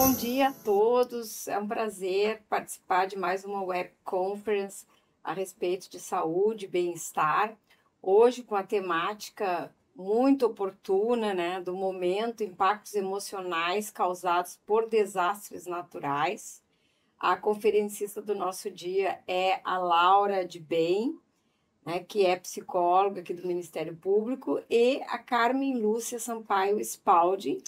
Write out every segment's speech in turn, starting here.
Bom dia a todos. É um prazer participar de mais uma web conference a respeito de saúde e bem-estar. Hoje com a temática muito oportuna, né, do momento, impactos emocionais causados por desastres naturais. A conferencista do nosso dia é a Laura de Bem, né, que é psicóloga aqui do Ministério Público, e a Carmen Lúcia Sampaio Spalding,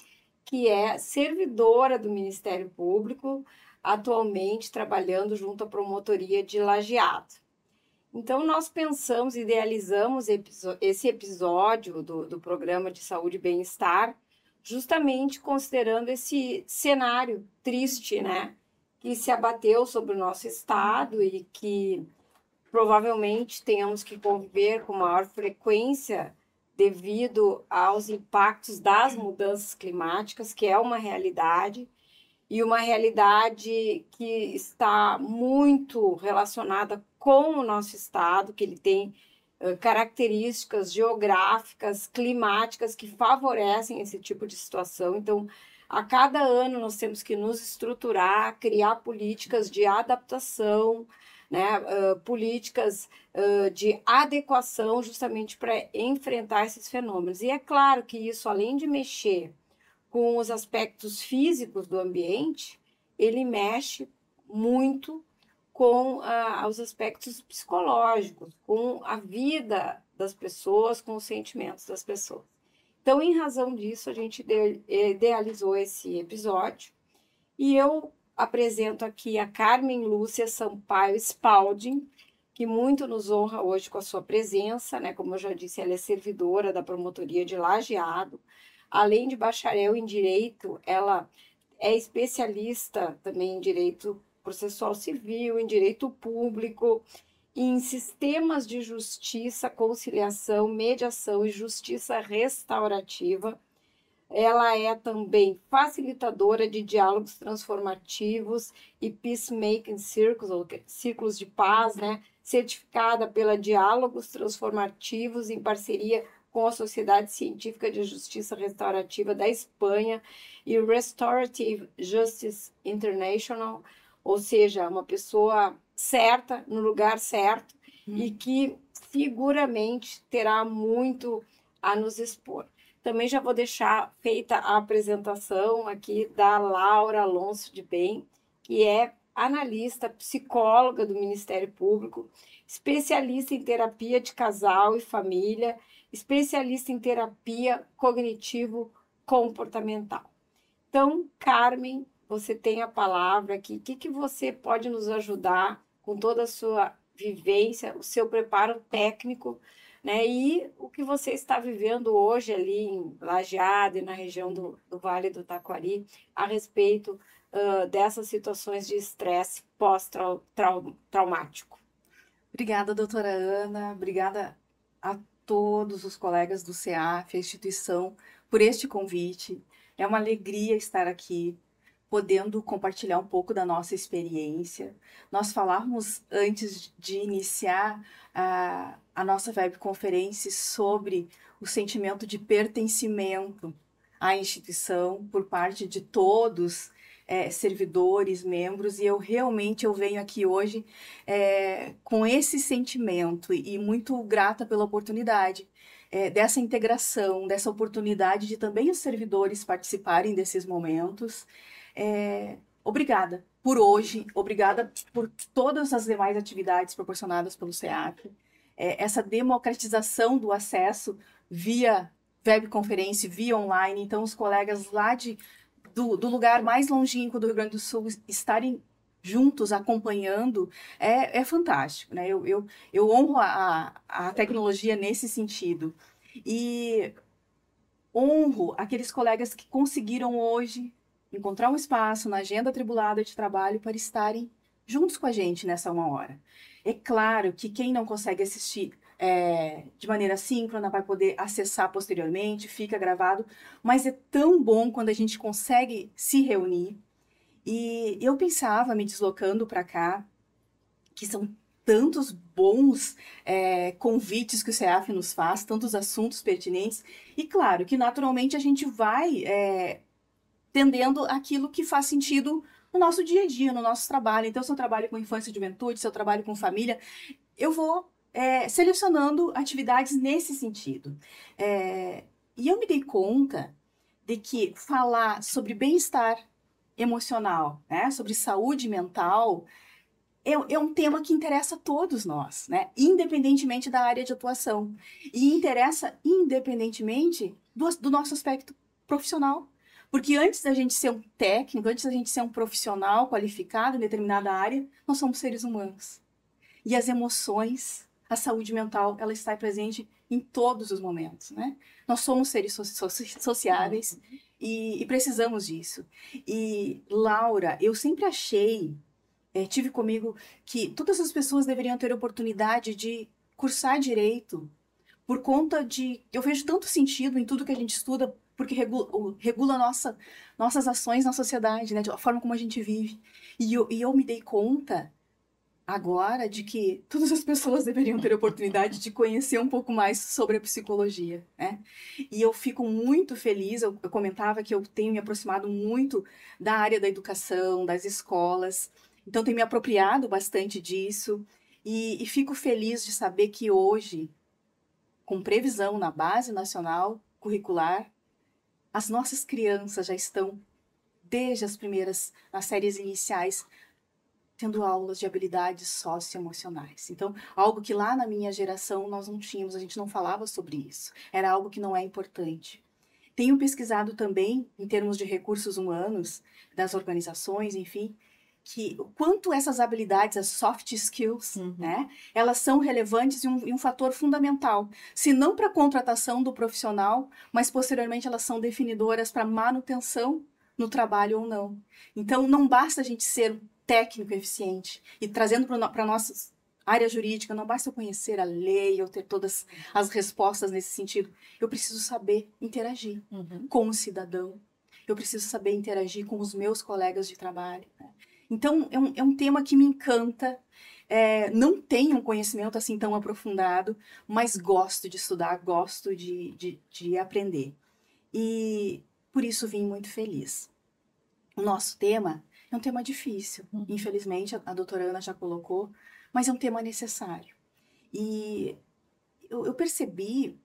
que é servidora do Ministério Público, atualmente trabalhando junto à promotoria de Lajeado. Então, nós pensamos, idealizamos esse episódio do, do programa de saúde e bem-estar, justamente considerando esse cenário triste, né? Que se abateu sobre o nosso estado e que provavelmente tenhamos que conviver com maior frequência devido aos impactos das mudanças climáticas, que é uma realidade, e uma realidade que está muito relacionada com o nosso estado, que ele tem características geográficas, climáticas que favorecem esse tipo de situação. Então, a cada ano nós temos que nos estruturar, criar políticas de adaptação, né, uh, políticas uh, de adequação justamente para enfrentar esses fenômenos. E é claro que isso, além de mexer com os aspectos físicos do ambiente, ele mexe muito com uh, os aspectos psicológicos, com a vida das pessoas, com os sentimentos das pessoas. Então, em razão disso, a gente eh, idealizou esse episódio e eu apresento aqui a Carmen Lúcia Sampaio Spalding, que muito nos honra hoje com a sua presença, né? Como eu já disse, ela é servidora da promotoria de Lajeado. Além de bacharel em direito, ela é especialista também em direito processual civil, em direito público, em sistemas de justiça, conciliação, mediação e justiça restaurativa ela é também facilitadora de diálogos transformativos e peacemaking circles, ou círculos de paz, né? certificada pela Diálogos Transformativos em parceria com a Sociedade Científica de Justiça Restaurativa da Espanha e Restorative Justice International, ou seja, uma pessoa certa no lugar certo hum. e uhum. que seguramente terá muito a nos expor. Também já vou deixar feita a apresentação aqui da Laura Alonso de Bem, que é analista, psicóloga do Ministério Público, especialista em terapia de casal e família, especialista em terapia cognitivo comportamental. Então, Carmen, você tem a palavra aqui. O que, que você pode nos ajudar com toda a sua vivência, o seu preparo técnico né? E o que você está vivendo hoje ali em Lajeado e na região do, do Vale do Taquari a respeito uh, dessas situações de estresse pós-traumático. Obrigada, doutora Ana. Obrigada a todos os colegas do CEAF, a instituição, por este convite. É uma alegria estar aqui podendo compartilhar um pouco da nossa experiência. Nós falarmos antes de iniciar a, a nossa webconferência sobre o sentimento de pertencimento à instituição por parte de todos é, servidores, membros, e eu realmente eu venho aqui hoje é, com esse sentimento e, muito grata pela oportunidade é, dessa integração, dessa oportunidade de também os servidores participarem desses momentos. É, obrigada por hoje, obrigada por todas as demais atividades proporcionadas pelo SEAC. É, essa democratização do acesso via webconferência, via online, então os colegas lá de, do, do lugar mais longínquo do Rio Grande do Sul estarem juntos acompanhando é, é fantástico, né? Eu, eu, eu honro a, a tecnologia nesse sentido e honro aqueles colegas que conseguiram hoje encontrar um espaço na agenda atribulada de trabalho para estarem juntos com a gente nessa uma hora. É claro que quem não consegue assistir é, de maneira síncrona vai poder acessar posteriormente, fica gravado, mas é tão bom quando a gente consegue se reunir. E eu pensava, me deslocando para cá, que são tantos bons é, convites que o CEAF nos faz, tantos assuntos pertinentes, e claro que naturalmente a gente vai é, tendendo aquilo que faz sentido no nosso dia a dia, no nosso trabalho. Então, se eu trabalho com infância e juventude, se eu trabalho com família, eu vou é, selecionando atividades nesse sentido. É, e eu me dei conta de que falar sobre bem-estar emocional, né, sobre saúde mental, é, é, um tema que interessa a todos nós, né, independentemente da área de atuação. E interessa independentemente do, do nosso aspecto profissional. Porque antes da gente ser um técnico, antes da gente ser um profissional qualificado em determinada área, nós somos seres humanos. E as emoções, a saúde mental, ela está presente em todos os momentos, né? Nós somos seres so so sociáveis uhum. e, e, precisamos disso. E Laura, eu sempre achei, é, tive comigo que todas as pessoas deveriam ter oportunidade de cursar direito por conta de eu vejo tanto sentido em tudo que a gente estuda porque regula, regula nossa, nossas ações na sociedade, né? A forma como a gente vive. E eu, e eu me dei conta agora de que todas as pessoas deveriam ter a oportunidade de conhecer um pouco mais sobre a psicologia, né? E eu fico muito feliz, eu, eu comentava que eu tenho me aproximado muito da área da educação, das escolas, então tenho me apropriado bastante disso e, e fico feliz de saber que hoje, com previsão na base nacional curricular, as nossas crianças já estão, desde as primeiras, nas séries iniciais, tendo aulas de habilidades socioemocionais. Então, algo que lá na minha geração nós não tínhamos, a gente não falava sobre isso. Era algo que não é importante. Tenho pesquisado também, em termos de recursos humanos, das organizações, enfim, que o quanto essas habilidades, as soft skills, uhum. né, elas são relevantes e um, e um fator fundamental, se não para a contratação do profissional, mas posteriormente elas são definidoras para manutenção no trabalho ou não. Então, não basta a gente ser técnico eficiente e trazendo para a nossa área jurídica, não basta eu conhecer a lei ou ter todas as respostas nesse sentido. Eu preciso saber interagir uhum. com o cidadão. Eu preciso saber interagir com os meus colegas de trabalho. Né? Então, é um, é um tema que me encanta. É, não tenho um conhecimento assim tão aprofundado, mas gosto de estudar, gosto de, de, de aprender. E por isso vim muito feliz. O nosso tema é um tema difícil, uhum. infelizmente a, a doutora Ana já colocou, mas é um tema necessário. E eu, eu percebi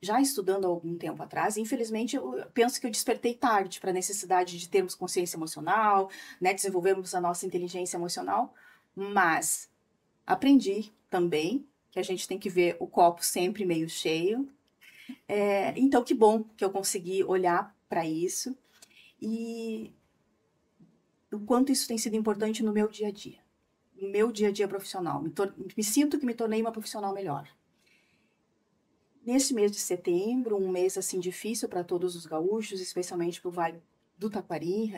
já estudando há algum tempo atrás, infelizmente, eu penso que eu despertei tarde para a necessidade de termos consciência emocional, né, desenvolvermos a nossa inteligência emocional, mas aprendi também que a gente tem que ver o copo sempre meio cheio. É, então, que bom que eu consegui olhar para isso e o quanto isso tem sido importante no meu dia a dia, no meu dia a dia profissional. Me, me sinto que me tornei uma profissional melhor Neste mês de setembro, um mês assim difícil para todos os gaúchos, especialmente para o Vale do Taquari,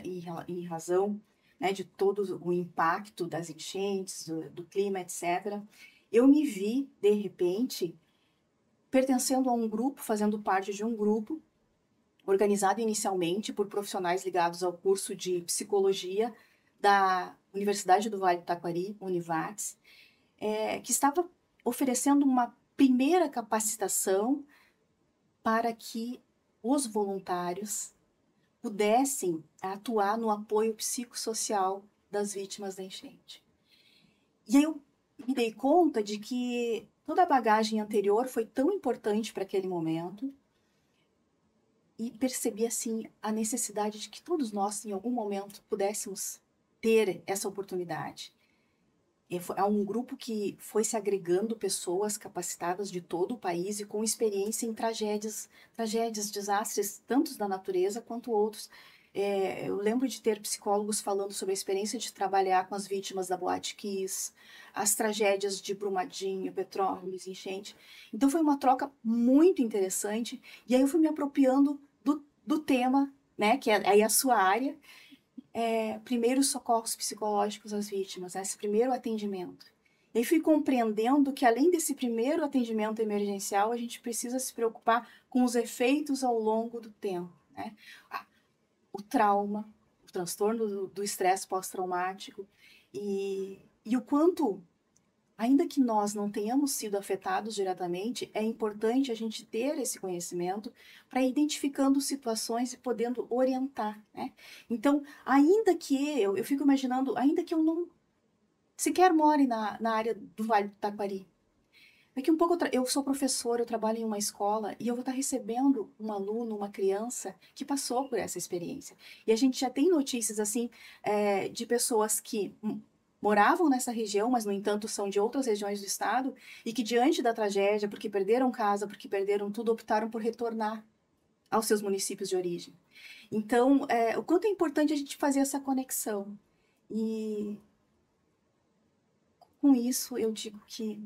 em razão né, de todo o impacto das enchentes, do, do clima, etc., eu me vi, de repente, pertencendo a um grupo, fazendo parte de um grupo, organizado inicialmente por profissionais ligados ao curso de psicologia da Universidade do Vale do Taquari, Univates, é, que estava oferecendo uma primeira capacitação para que os voluntários pudessem atuar no apoio psicossocial das vítimas da enchente. E aí eu me dei conta de que toda a bagagem anterior foi tão importante para aquele momento e percebi assim a necessidade de que todos nós em algum momento pudéssemos ter essa oportunidade é um grupo que foi se agregando pessoas capacitadas de todo o país e com experiência em tragédias, tragédias, desastres, tantos da natureza quanto outros. É, eu lembro de ter psicólogos falando sobre a experiência de trabalhar com as vítimas da Boate Kiss, as tragédias de Brumadinho, Petrópolis, enchente. Então foi uma troca muito interessante e aí eu fui me apropriando do, do tema, né, que é aí é a sua área, é, primeiros socorros psicológicos às vítimas, esse primeiro atendimento. E fui compreendendo que, além desse primeiro atendimento emergencial, a gente precisa se preocupar com os efeitos ao longo do tempo. Né? O trauma, o transtorno do estresse pós-traumático e, e o quanto Ainda que nós não tenhamos sido afetados diretamente, é importante a gente ter esse conhecimento para identificando situações e podendo orientar, né? Então, ainda que eu, eu fico imaginando, ainda que eu não sequer more na, na área do Vale do Taquari, daqui um pouco eu, eu sou professora, eu trabalho em uma escola e eu vou estar tá recebendo um aluno, uma criança que passou por essa experiência. E a gente já tem notícias assim é, de pessoas que hum, moravam nessa região, mas no entanto são de outras regiões do estado, e que diante da tragédia, porque perderam casa, porque perderam tudo, optaram por retornar aos seus municípios de origem. Então, é, o quanto é importante a gente fazer essa conexão. E com isso, eu digo que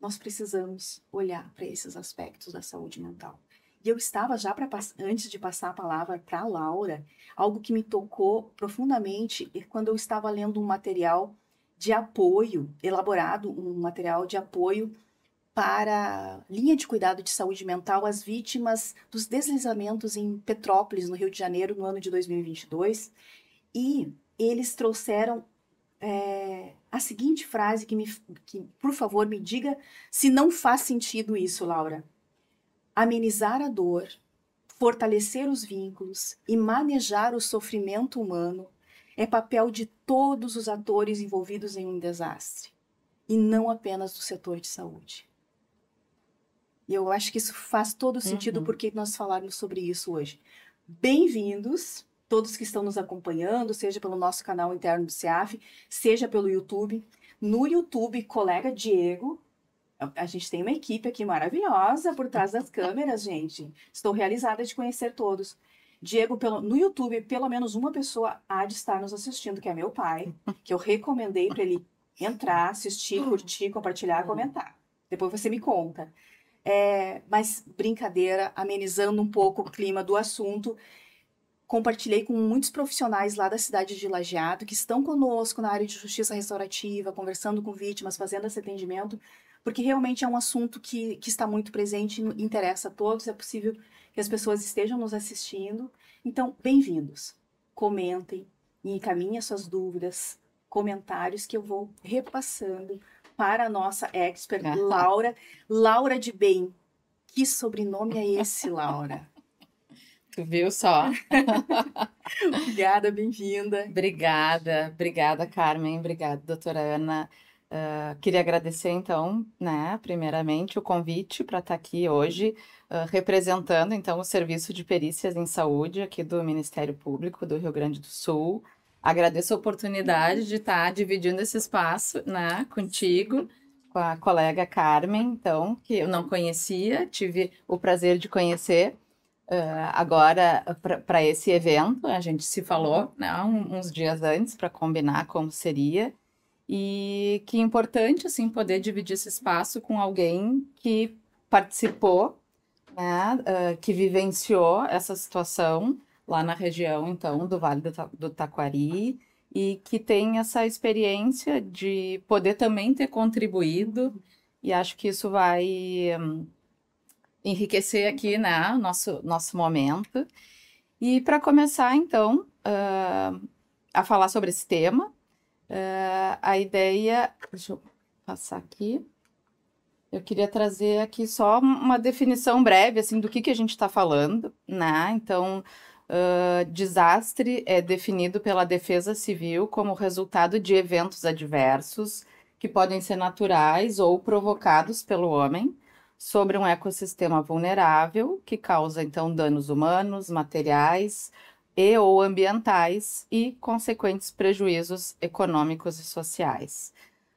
nós precisamos olhar para esses aspectos da saúde mental. E eu estava já para antes de passar a palavra para Laura, algo que me tocou profundamente é quando eu estava lendo um material de apoio, elaborado um material de apoio para linha de cuidado de saúde mental às vítimas dos deslizamentos em Petrópolis, no Rio de Janeiro, no ano de 2022. E eles trouxeram é, a seguinte frase que, me, que, por favor, me diga se não faz sentido isso, Laura amenizar a dor, fortalecer os vínculos e manejar o sofrimento humano é papel de todos os atores envolvidos em um desastre, e não apenas do setor de saúde. E eu acho que isso faz todo sentido uhum. porque nós falarmos sobre isso hoje. Bem-vindos, todos que estão nos acompanhando, seja pelo nosso canal interno do CEAF, seja pelo YouTube. No YouTube, colega Diego, a gente tem uma equipe aqui maravilhosa por trás das câmeras, gente. Estou realizada de conhecer todos. Diego, pelo, no YouTube, pelo menos uma pessoa há de estar nos assistindo, que é meu pai, que eu recomendei para ele entrar, assistir, curtir, compartilhar, comentar. Depois você me conta. É, mas brincadeira, amenizando um pouco o clima do assunto, compartilhei com muitos profissionais lá da cidade de Lajeado que estão conosco na área de justiça restaurativa, conversando com vítimas, fazendo esse atendimento porque realmente é um assunto que, que está muito presente, interessa a todos, é possível que as pessoas estejam nos assistindo. Então, bem-vindos. Comentem e encaminhem suas dúvidas, comentários que eu vou repassando para a nossa expert, Laura. Laura de Bem. Que sobrenome é esse, Laura? Tu viu só? obrigada, bem-vinda. Obrigada, obrigada, Carmen, obrigada, doutora Ana. Uh, queria agradecer, então, né, primeiramente, o convite para estar tá aqui hoje, uh, representando, então, o Serviço de Perícias em Saúde aqui do Ministério Público do Rio Grande do Sul. Agradeço a oportunidade de estar tá dividindo esse espaço né, contigo, com a colega Carmen, então, que eu não conhecia, tive o prazer de conhecer. Uh, agora para esse evento, a gente se falou né, uns dias antes para combinar como seria. E que é importante, assim, poder dividir esse espaço com alguém que participou, né, uh, que vivenciou essa situação lá na região, então, do Vale do, Ta do Taquari, e que tem essa experiência de poder também ter contribuído, e acho que isso vai um, enriquecer aqui, né, o nosso, nosso momento. E para começar, então, uh, a falar sobre esse tema, ah, a ideia. Deixa eu passar aqui. Eu queria trazer aqui só uma definição breve assim do que, que a gente está falando, né? Então, uh, desastre é definido pela Defesa Civil como resultado de eventos adversos que podem ser naturais ou provocados pelo homem sobre um ecossistema vulnerável que causa então danos humanos, materiais, e ou ambientais e consequentes prejuízos econômicos e sociais.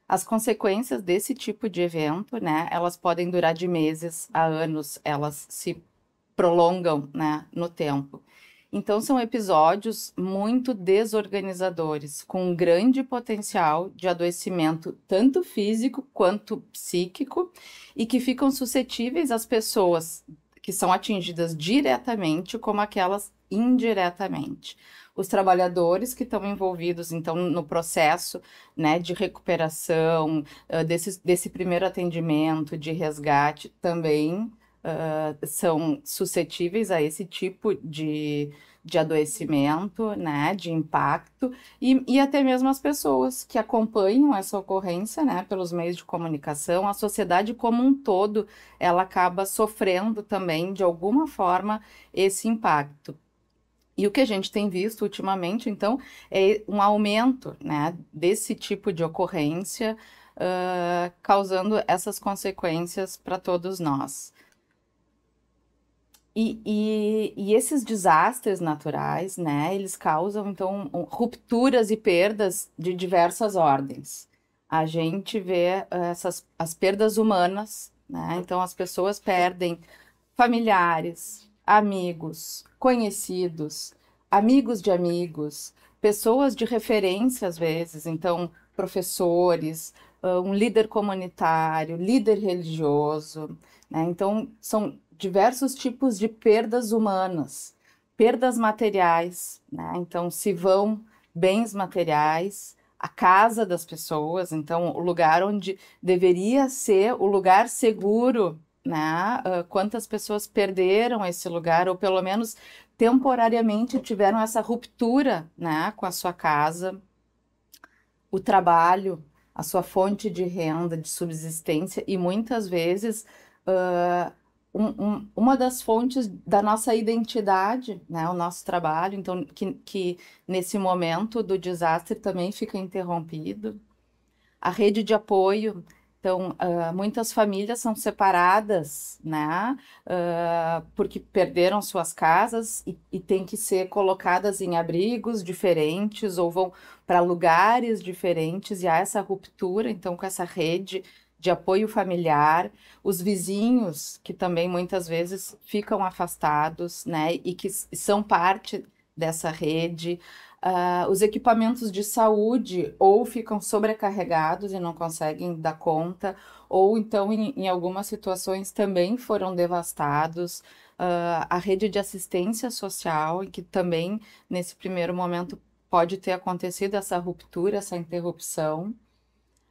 As consequências desse tipo de evento, né, elas podem durar de meses a anos, elas se prolongam, né, no tempo. Então são episódios muito desorganizadores, com um grande potencial de adoecimento tanto físico quanto psíquico e que ficam suscetíveis às pessoas que são atingidas diretamente como aquelas indiretamente. Os trabalhadores que estão envolvidos, então, no processo né, de recuperação, uh, desse, desse primeiro atendimento, de resgate, também uh, são suscetíveis a esse tipo de, de adoecimento, né, de impacto, e, e, até mesmo as pessoas que acompanham essa ocorrência, né, pelos meios de comunicação, a sociedade como um todo, ela acaba sofrendo também, de alguma forma, esse impacto. E o que a gente tem visto ultimamente, então, é um aumento né, desse tipo de ocorrência, uh, causando essas consequências para todos nós. E, e, e, esses desastres naturais, né, eles causam, então, rupturas e perdas de diversas ordens. A gente vê ah, essas, as perdas humanas, né, então as pessoas perdem familiares, amigos, conhecidos, amigos de amigos, pessoas de referência às vezes, então professores, um líder comunitário, líder religioso, né? Então são diversos tipos de perdas humanas, perdas materiais, né? Então se vão bens materiais, a casa das pessoas, então o lugar onde deveria ser o lugar seguro né? Uh, quantas pessoas perderam esse lugar ou pelo menos temporariamente tiveram essa ruptura, né, com a sua casa, o trabalho, a sua fonte de renda, de subsistência e muitas vezes uh, um, um, uma das fontes da nossa identidade, né, o nosso trabalho, então que, que nesse momento do desastre também fica interrompido, a rede de apoio, então, uh, muitas famílias são separadas, né? Uh, porque perderam suas casas e, e têm que ser colocadas em abrigos diferentes ou vão para lugares diferentes e há essa ruptura, então, com essa rede de apoio familiar, os vizinhos que também muitas vezes ficam afastados, né? E que são parte dessa rede. Uh, os equipamentos de saúde ou ficam sobrecarregados e não conseguem dar conta, ou então, em, em algumas situações, também foram devastados. Uh, a rede de assistência social, que também, nesse primeiro momento, pode ter acontecido essa ruptura, essa interrupção.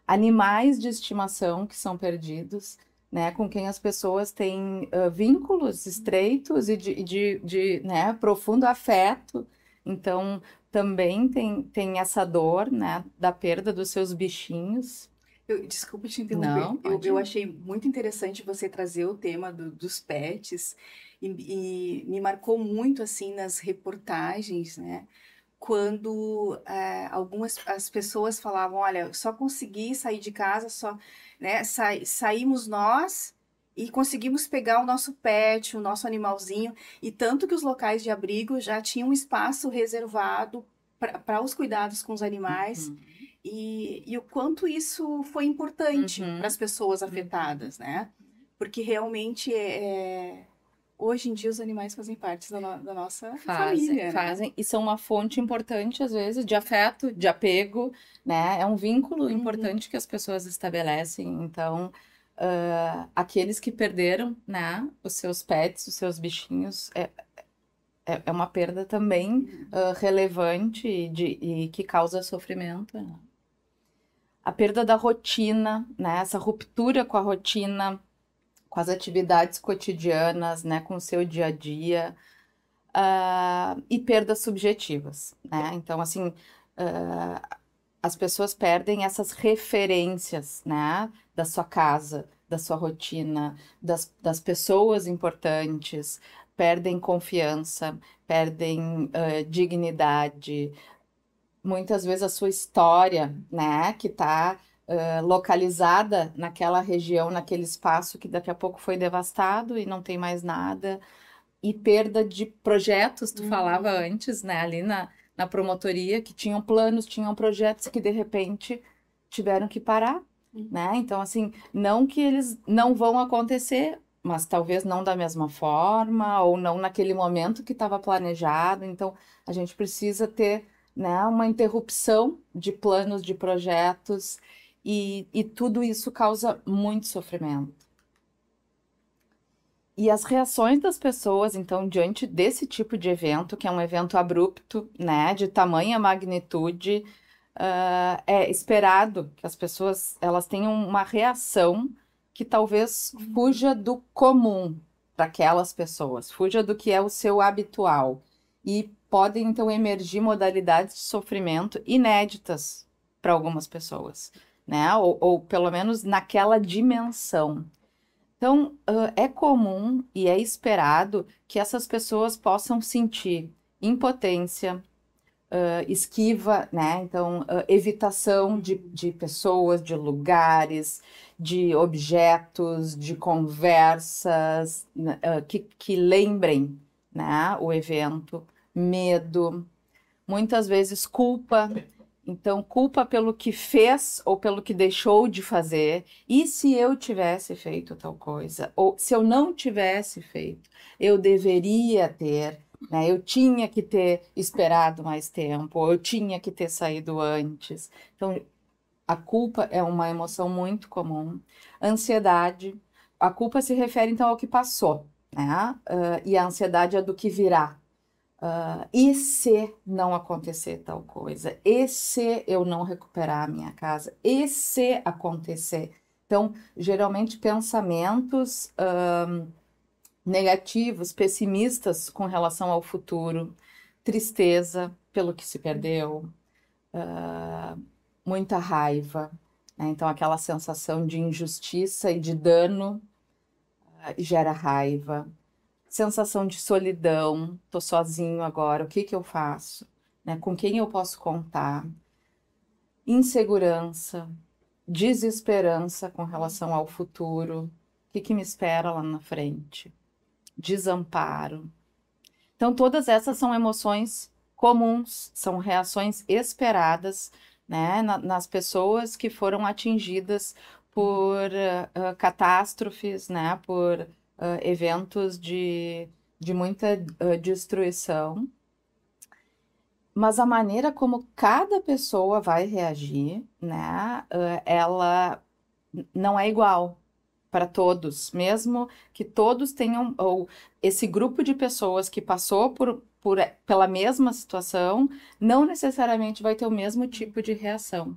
Animais de estimação que são perdidos né, com quem as pessoas têm uh, vínculos uhum. estreitos e de, de, de né, profundo afeto. Então, também tem, tem essa dor né, da perda dos seus bichinhos. Eu, desculpa te interromper. Não, eu, eu, achei muito interessante você trazer o tema do, dos pets e, e me marcou muito assim nas reportagens, né? quando é, algumas as pessoas falavam, olha, só consegui sair de casa, só né, sa saímos nós e conseguimos pegar o nosso pet, o nosso animalzinho, e tanto que os locais de abrigo já tinham um espaço reservado para os cuidados com os animais. Uhum. E, e, o quanto isso foi importante uhum. para as pessoas uhum. afetadas, né? Porque realmente é, hoje em dia os animais fazem parte da, no da nossa fazem, família. Né? Fazem, né? e são uma fonte importante, às vezes, de afeto, de apego, né? É um vínculo uhum. importante que as pessoas estabelecem. Então, uh, aqueles que perderam, né, os seus pets, os seus bichinhos, é, é, é uma perda também uhum. uh, relevante e, de, e que causa sofrimento. Né? A perda da rotina, né? Essa ruptura com a rotina com as atividades cotidianas, né, com o seu dia a dia, uh, e perdas subjetivas, né? Então, assim, uh, as pessoas perdem essas referências, né, da sua casa, da sua rotina, das, das pessoas importantes, perdem confiança, perdem uh, dignidade, muitas vezes a sua história, né, que está localizada naquela região, naquele espaço que daqui a pouco foi devastado e não tem mais nada, e perda de projetos, tu uhum. falava antes, né, ali na, na promotoria, que tinham planos, tinham projetos que de repente tiveram que parar, uhum. né? Então, assim, não que eles não vão acontecer, mas talvez não da mesma forma ou não naquele momento que estava planejado. Então, a gente precisa ter né, uma interrupção de planos, de projetos e, e tudo isso causa muito sofrimento. E as reações das pessoas, então, diante desse tipo de evento, que é um evento abrupto, né, de tamanha magnitude, uh, é esperado que as pessoas elas tenham uma reação que talvez uhum. fuja do comum para aquelas pessoas, fuja do que é o seu habitual. E podem, então, emergir modalidades de sofrimento inéditas para algumas pessoas né? Ou, ou pelo menos naquela dimensão. Então, é comum e é esperado que essas pessoas possam sentir impotência, Uh, esquiva, né? Então, uh, evitação de, de pessoas, de lugares, de objetos, de conversas uh, que, que lembrem né? o evento, medo, muitas vezes culpa então, culpa pelo que fez ou pelo que deixou de fazer. E se eu tivesse feito tal coisa? Ou se eu não tivesse feito, eu deveria ter, né? eu tinha que ter esperado mais tempo, ou eu tinha que ter saído antes. Então, a culpa é uma emoção muito comum. Ansiedade. A culpa se refere, então, ao que passou, né? Uh, e a ansiedade é do que virá. Uh, e se não acontecer tal coisa? E se eu não recuperar a minha casa? E se acontecer? Então, geralmente, pensamentos negativos, pessimistas com relação ao futuro, tristeza pelo que se perdeu, uh, muita raiva, né? então, aquela sensação de injustiça e de dano uh, gera raiva sensação de solidão, tô sozinho agora, o que que eu faço, né? Com quem eu posso contar? Insegurança, desesperança com relação ao futuro, o que, que me espera lá na frente? Desamparo. Então todas essas são emoções comuns, são reações esperadas, né, na, nas pessoas que foram atingidas por uh, catástrofes, né, por uh, eventos de, de muita uh, destruição, mas a maneira como cada pessoa vai reagir, né, uh, ela não é igual para todos, mesmo que todos tenham ou esse grupo de pessoas que passou por, por, pela mesma situação, não necessariamente vai ter o mesmo tipo de reação.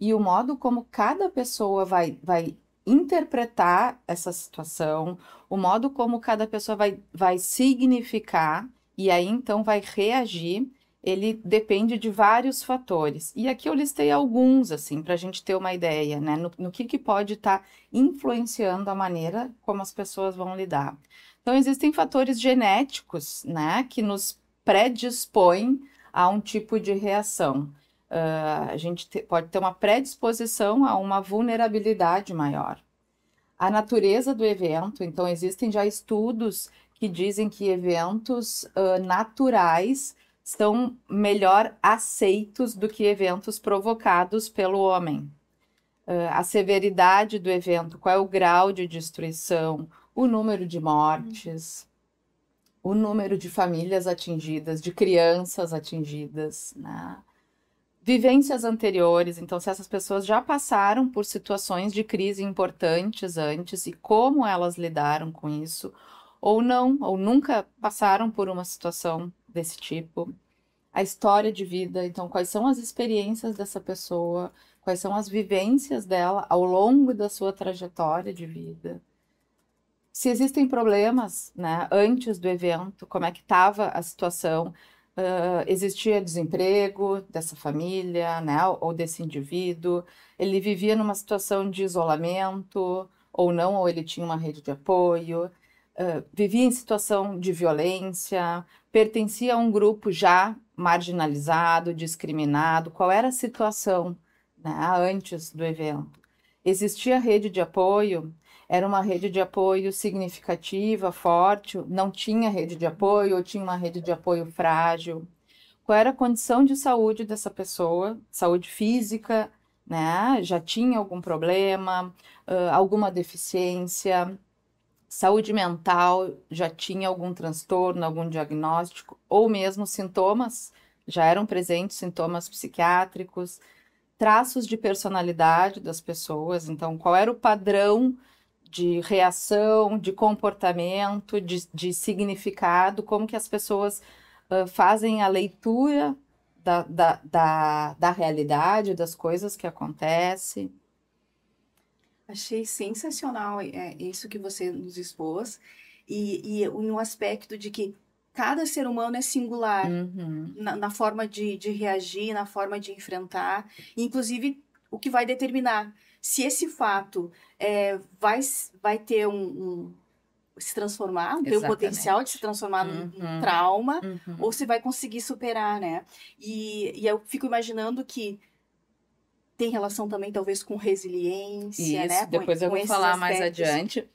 E o modo como cada pessoa vai, vai interpretar essa situação, o modo como cada pessoa vai, vai significar e aí então vai reagir, ele depende de vários fatores. E aqui eu listei alguns, assim, para a gente ter uma ideia, né? No, no que, que pode estar tá influenciando a maneira como as pessoas vão lidar. Então, existem fatores genéticos, né, que nos predispõem a um tipo de reação. Uh, a gente te, pode ter uma predisposição a uma vulnerabilidade maior. A natureza do evento, então, existem já estudos que dizem que eventos uh, naturais são melhor aceitos do que eventos provocados pelo homem. Uh, a severidade do evento, qual é o grau de destruição, o número de mortes, o número de famílias atingidas, de crianças atingidas, né? vivências anteriores, então se essas pessoas já passaram por situações de crise importantes antes e como elas lidaram com isso, ou não, ou nunca passaram por uma situação desse tipo. A história de vida, então quais são as experiências dessa pessoa, quais são as vivências dela ao longo da sua trajetória de vida. Se existem problemas, né, antes do evento, como é que estava a situação, uh, existia desemprego dessa família, né, ou desse indivíduo, ele vivia numa situação de isolamento, ou não, ou ele tinha uma rede de apoio, uh, vivia em situação de violência, pertencia a um grupo já marginalizado, discriminado, qual era a situação né, antes do evento? Existia rede de apoio era uma rede de apoio significativa, forte, não tinha rede de apoio ou tinha uma rede de apoio frágil. Qual era a condição de saúde dessa pessoa, saúde física, né? Já tinha algum problema, ah, alguma deficiência, saúde mental, já tinha algum transtorno, algum diagnóstico, ou mesmo sintomas, já eram presentes sintomas psiquiátricos, traços de personalidade das pessoas, então qual era o padrão de reação, de comportamento, de, de significado, como que as pessoas uh, fazem a leitura da, da, da, da realidade, das coisas que acontecem. Achei sensacional é, isso que você nos expôs. E, e no aspecto de que cada ser humano é singular uhum. na, na, forma de, de reagir, na forma de enfrentar, inclusive o que vai determinar se esse fato é, vai, vai ter um, um se transformar, Exatamente. ter o potencial de se transformar uhum. num trauma, uhum. ou se vai conseguir superar, né? E, e eu fico imaginando que tem relação também, talvez, com resiliência, né? Isso, né? Depois com, eu vou falar aspectos. mais adiante.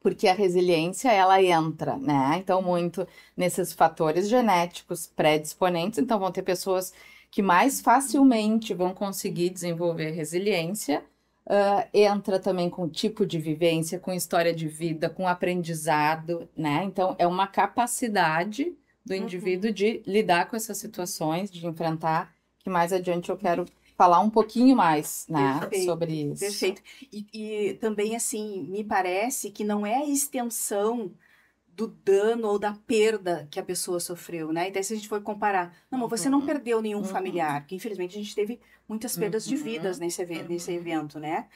Porque a resiliência, ela entra, né? Então, muito nesses fatores genéticos predisponentes. Então, vão ter pessoas que mais facilmente vão conseguir desenvolver resiliência Uh, entra também com tipo de vivência, com história de vida, com aprendizado, né? Então, é uma capacidade do indivíduo uhum. de lidar com essas situações, de enfrentar, que mais adiante eu quero falar um pouquinho mais né, perfeito, sobre isso. Perfeito. E, e, também, assim, me parece que não é a extensão do dano ou da perda que a pessoa sofreu, né? Então, se a gente for comparar, não, mas você não uhum. perdeu nenhum uhum. familiar, que infelizmente a gente teve muitas perdas de uhum. vidas nesse, nesse evento, né?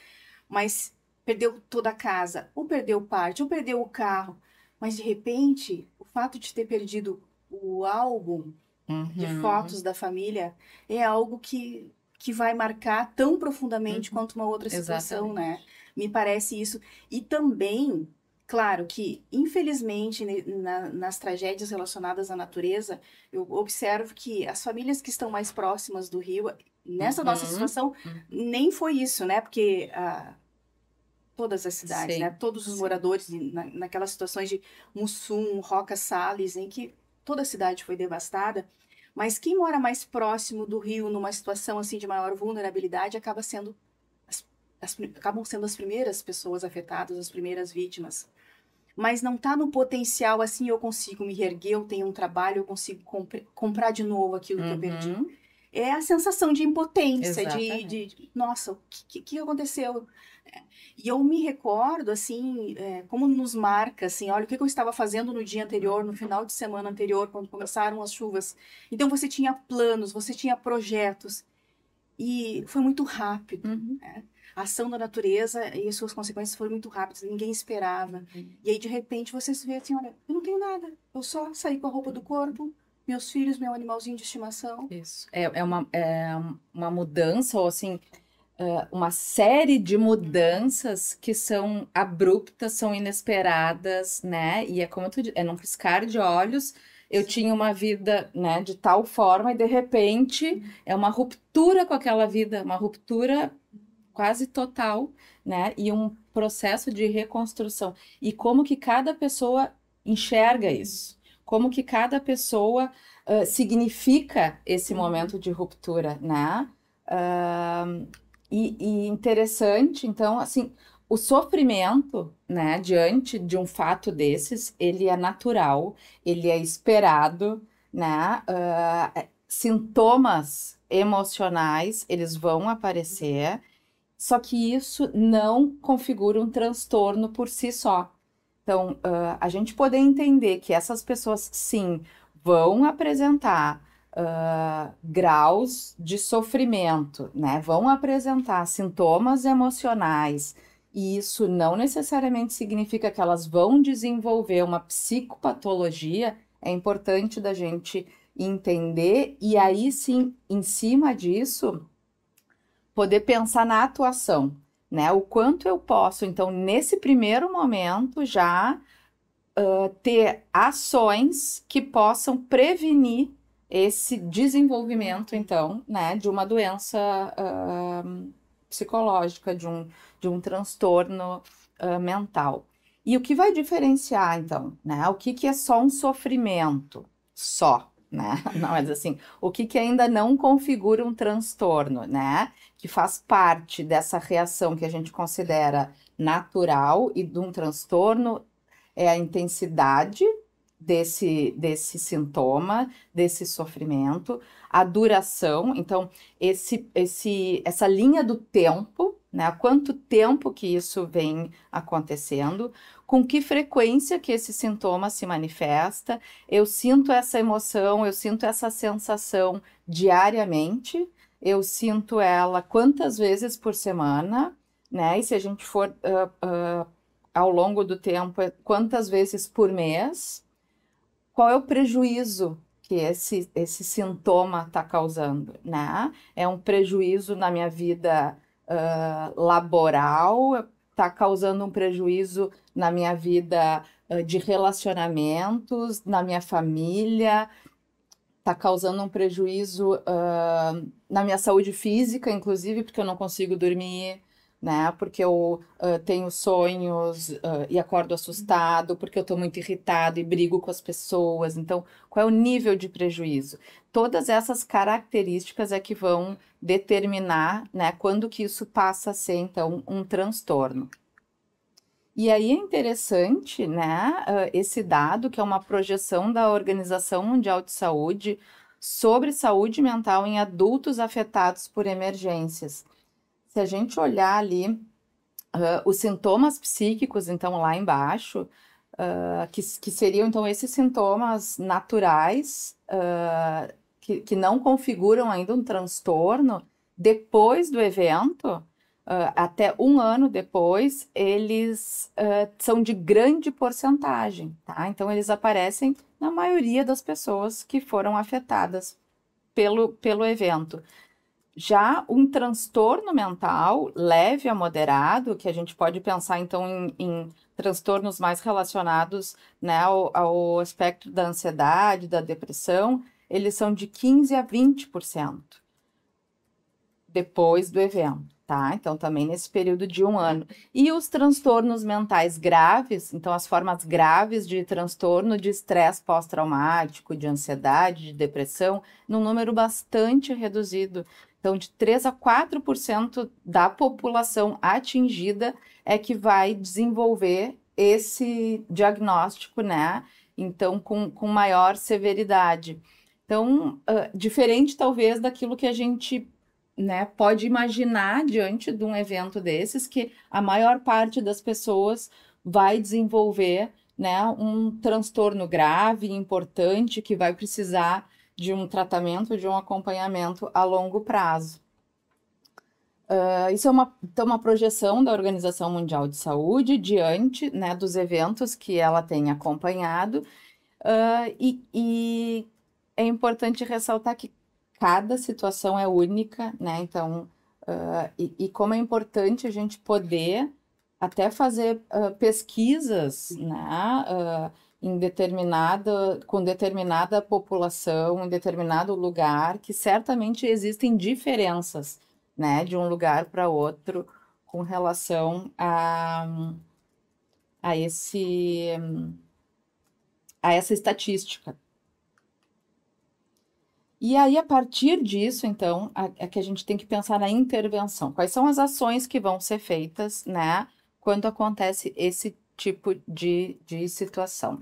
Mas perdeu toda a casa, ou perdeu parte, ou perdeu o carro, mas de repente, o fato de ter perdido o álbum uhum. de fotos da família é algo que, que vai marcar tão profundamente uhum. quanto uma outra situação, né? Exatamente. né? Me parece isso. E também Claro que, infelizmente, na, nas tragédias relacionadas à natureza, eu observo que as famílias que estão mais próximas do rio, nessa uhum. nossa situação, uhum. nem foi isso, né? Porque ah, todas as cidades, Sim. né? Todos os Sim. moradores, na, naquelas situações de Mussum, Roca Sales, em que toda a cidade foi devastada, mas quem mora mais próximo do rio, numa situação assim de maior vulnerabilidade, acaba sendo as, acabam sendo as primeiras pessoas afetadas, as primeiras vítimas mas não está no potencial assim, eu consigo me reerguer, eu tenho um trabalho, eu consigo comp comprar de novo aquilo uhum. que eu uhum. perdi. É a sensação de impotência, de, de, nossa, o que, que aconteceu? É. E eu me recordo, assim, é, como nos marca, assim, olha, o que eu estava fazendo no dia anterior, no final de semana anterior, quando começaram as chuvas. Então, você tinha planos, você tinha projetos. E foi muito rápido. Uhum. Né? ação da natureza e as suas consequências foram muito rápidas, ninguém esperava. Uhum. E aí, de repente, você se vê assim: olha, eu não tenho nada, eu só saí com a roupa do corpo, meus filhos, meu animalzinho de estimação. Isso. É, é, uma, é uma mudança, ou assim, é, uma série de mudanças que são abruptas, são inesperadas, né? E é como tu é num piscar de olhos. Eu Sim. tinha uma vida, né, de tal forma e de repente uhum. é uma ruptura com aquela vida, uma ruptura quase total, né? E um processo de reconstrução. E como que cada pessoa enxerga isso? Como que cada pessoa uh, significa esse uhum. momento de ruptura, né? Uh, e, e interessante, então, assim, o sofrimento, né, diante de um fato desses, ele é natural, ele é esperado, né? Uh, sintomas emocionais, eles vão aparecer só que isso não configura um transtorno por si só. Então, uh, a gente poder entender que essas pessoas, sim, vão apresentar uh, graus de sofrimento, né? Vão apresentar sintomas emocionais. E isso não necessariamente significa que elas vão desenvolver uma psicopatologia. É importante da gente entender e aí sim, em cima disso, poder pensar na atuação, né? O quanto eu posso, então, nesse primeiro momento já uh, ter ações que possam prevenir esse desenvolvimento, uhum. então, né, de uma doença uh, psicológica, de um, de um transtorno uh, mental. E o que vai diferenciar, então, né? O que, que é só um sofrimento? Só, né? Não, mas assim, o que, que ainda não configura um transtorno, né? que faz parte dessa reação que a gente considera natural e de um transtorno é a intensidade desse, desse sintoma, desse sofrimento, a duração, então, esse, esse, essa linha do tempo, né? quanto tempo que isso vem acontecendo, com que frequência que esse sintoma se manifesta, eu sinto essa emoção, eu sinto essa sensação diariamente, eu sinto ela quantas vezes por semana, né? E se a gente for uh, uh, ao longo do tempo, é quantas vezes por mês, qual é o prejuízo que esse, esse sintoma está causando, né? É um prejuízo na minha vida uh, laboral, está causando um prejuízo na minha vida de relacionamentos, na minha família, está causando um prejuízo uh, na minha saúde física, inclusive, porque eu não consigo dormir, né? Porque eu uh, tenho sonhos uh, e acordo assustado, porque eu estou muito irritado e brigo com as pessoas. Então, qual é o nível de prejuízo? Todas essas características é que vão determinar, né, quando que isso passa a ser então um transtorno. E aí é interessante, né, esse dado, que é uma projeção da Organização Mundial de Saúde sobre saúde mental em adultos afetados por emergências. Se a gente olhar ali uh, os sintomas psíquicos, então lá embaixo, uh, que, que seriam então esses sintomas naturais uh, que, que não configuram ainda um transtorno depois do evento, Uh, até um ano depois, eles uh, são de grande porcentagem, tá? Então, eles aparecem na maioria das pessoas que foram afetadas pelo, pelo evento. Já um transtorno mental leve a moderado, que a gente pode pensar, então, em, em transtornos mais relacionados né, ao, ao aspecto da ansiedade, da depressão, eles são de 15% a 20% depois do evento tá? Então, também nesse período de um ano. E os transtornos mentais graves, então, as formas graves de transtorno de estresse pós-traumático, de ansiedade, de depressão, num número bastante reduzido. Então, de 3 a 4% da população atingida é que vai desenvolver esse diagnóstico, né? Então, com, com maior severidade. Então, uh, diferente talvez daquilo que a gente né, pode imaginar diante de um evento desses que a maior parte das pessoas vai desenvolver né, um transtorno grave, importante, que vai precisar de um tratamento, de um acompanhamento a longo prazo. Uh, isso é uma, então, uma projeção da Organização Mundial de Saúde diante né, dos eventos que ela tem acompanhado, uh, e, e é importante ressaltar que cada situação é única, né? Então, uh, e, e, como é importante a gente poder até fazer uh, pesquisas, né? Uh, em determinada, com determinada população, em determinado lugar, que certamente existem diferenças, né, de um lugar para outro com relação a, a esse a essa estatística, e aí, a partir disso, então, é que a gente tem que pensar na intervenção. Quais são as ações que vão ser feitas, né, quando acontece esse tipo de, de situação?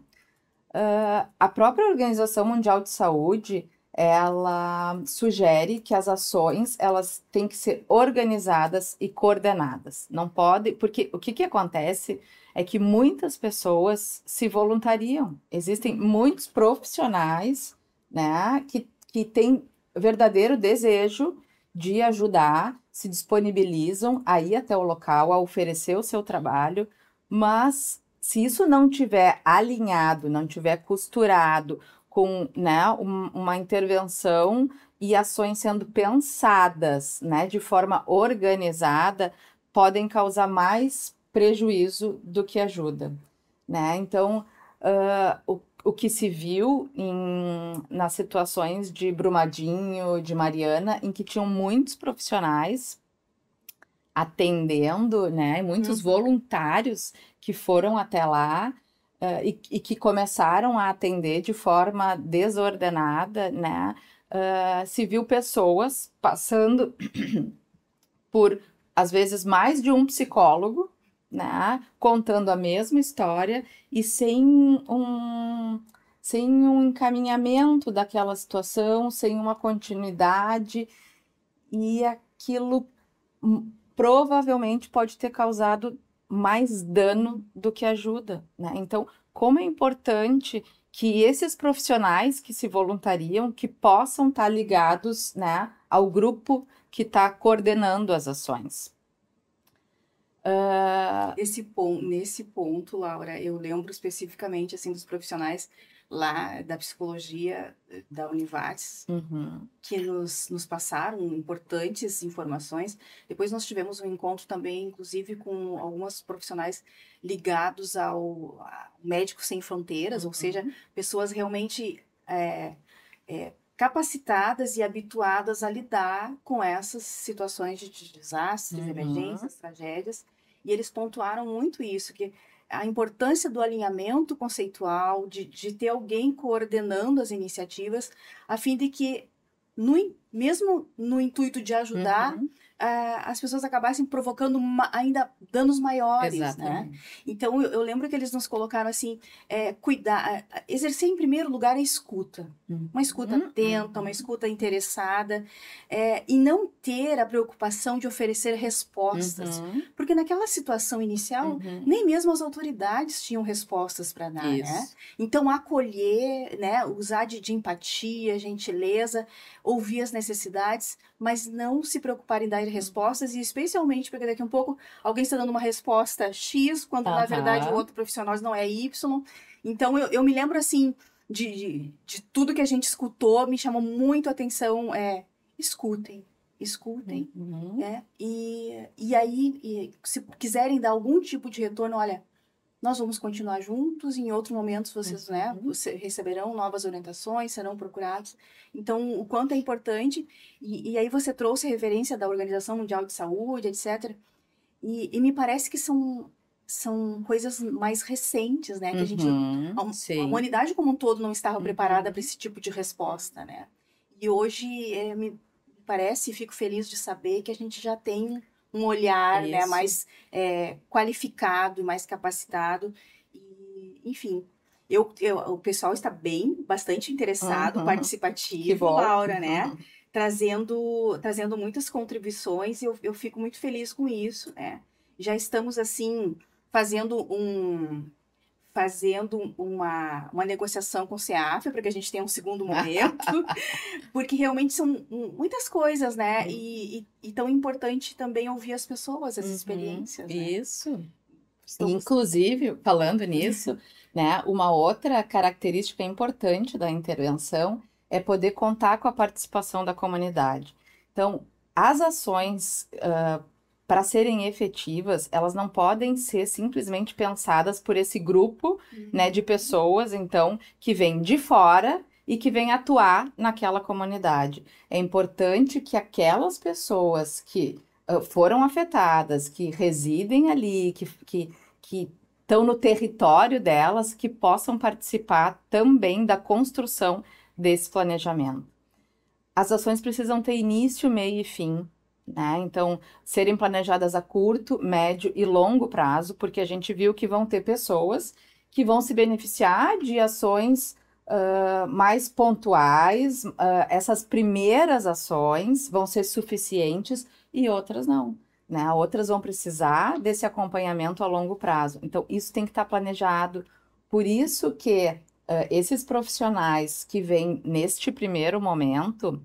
Uh, a própria Organização Mundial de Saúde, ela sugere que as ações, elas têm que ser organizadas e coordenadas. Não pode, porque o que, que acontece é que muitas pessoas se voluntariam. Existem muitos profissionais, né, que que têm verdadeiro desejo de ajudar, se disponibilizam a ir até o local, a oferecer o seu trabalho, mas se isso não tiver alinhado, não tiver costurado com né, uma intervenção e ações sendo pensadas né, de forma organizada, podem causar mais prejuízo do que ajuda. Né? Então, uh, o o que se viu em, nas situações de Brumadinho, de Mariana, em que tinham muitos profissionais atendendo, né? Muitos uhum. voluntários que foram até lá uh, e, e, que começaram a atender de forma desordenada, né? Uh, se viu pessoas passando por, às vezes, mais de um psicólogo, né? contando a mesma história e sem um, sem um encaminhamento daquela situação, sem uma continuidade, e aquilo hum, provavelmente pode ter causado mais dano do que ajuda. Né? Então, como é importante que esses profissionais que se voluntariam, que possam estar ligados né, ao grupo que está coordenando as ações. Uh, esse nesse ponto, Laura, eu lembro especificamente assim dos profissionais lá da psicologia eh, da Univates uhum. que nos, nos passaram importantes informações. Depois nós tivemos um encontro também, inclusive, com algumas profissionais ligados ao, ao Médicos Sem Fronteiras, uhum. ou seja, uhum. pessoas realmente é, é, capacitadas e habituadas a lidar com essas situações de desastres, uhum. emergências, tragédias. E eles pontuaram muito isso, que a importância do alinhamento conceitual, de, de ter alguém coordenando as iniciativas, a fim de que, no, mesmo no intuito de ajudar, uhum. É, as pessoas acabassem provocando ainda danos maiores, né? Exatamente. né? Então, eu, eu, lembro que eles nos colocaram assim, é, cuidar, é, exercer em primeiro lugar a escuta. Hum. Uma escuta hum, atenta, hum. uma escuta interessada. É, e não ter a preocupação de oferecer respostas. Uhum. Porque naquela situação inicial, uhum. nem mesmo as autoridades tinham respostas para dar, né? Isso. né? Então, acolher, né? Usar de, de empatia, gentileza, ouvir as necessidades, mas não se preocupar em dar Uhum. respostas e especialmente porque daqui a um pouco alguém está dando uma resposta X, quando uhum. na verdade o outro profissional não é Y. Então eu, eu me lembro assim de, de, de, tudo que a gente escutou, me chamou muito a atenção é escutem, escutem. Uhum. Né? E, e aí, e, se quiserem dar algum tipo de retorno, olha, nós vamos continuar juntos. Em outros momentos, vocês né, uhum. né, receberão novas orientações, serão procurados. Então, o quanto é importante. E, e aí você trouxe referência da Organização Mundial de Saúde, etc. E, e me parece que são são coisas mais recentes, né? Que a gente, uhum, a, a humanidade como um todo não estava uhum. preparada para esse tipo de resposta, né? E hoje é, me parece, e fico feliz de saber que a gente já tem um olhar né, mais é, qualificado, mais capacitado. E, enfim, eu, eu, o pessoal está bem, bastante interessado, uhum. participativo, Laura, né? Uhum. Trazendo, trazendo muitas contribuições e eu, eu fico muito feliz com isso, né? Já estamos, assim, fazendo um, fazendo uma, uma negociação com o CEAF para que a gente tenha um segundo momento, porque realmente são muitas coisas, né? Uhum. E, e, e, tão importante também ouvir as pessoas, as uhum. experiências. Né? Isso. Inclusive, falando nisso, né, uma outra característica importante da intervenção é poder contar com a participação da comunidade. Então, as ações uh, para serem efetivas, elas não podem ser simplesmente pensadas por esse grupo, né, uhum. né, de pessoas, então, que vem de fora e que vem atuar naquela comunidade. É importante que aquelas pessoas que uh, foram afetadas, que residem ali, que, que, que estão no território delas que possam participar também da construção desse planejamento. As ações precisam ter início, meio e fim, né? Então, serem planejadas a curto, médio e longo prazo, porque a gente viu que vão ter pessoas que vão se beneficiar de ações uh, mais pontuais, uh, essas primeiras ações vão ser suficientes e outras não. Né? Outras vão precisar desse acompanhamento a longo prazo. Então, isso tem que estar planejado. Por isso que uh, esses profissionais que vêm neste primeiro momento,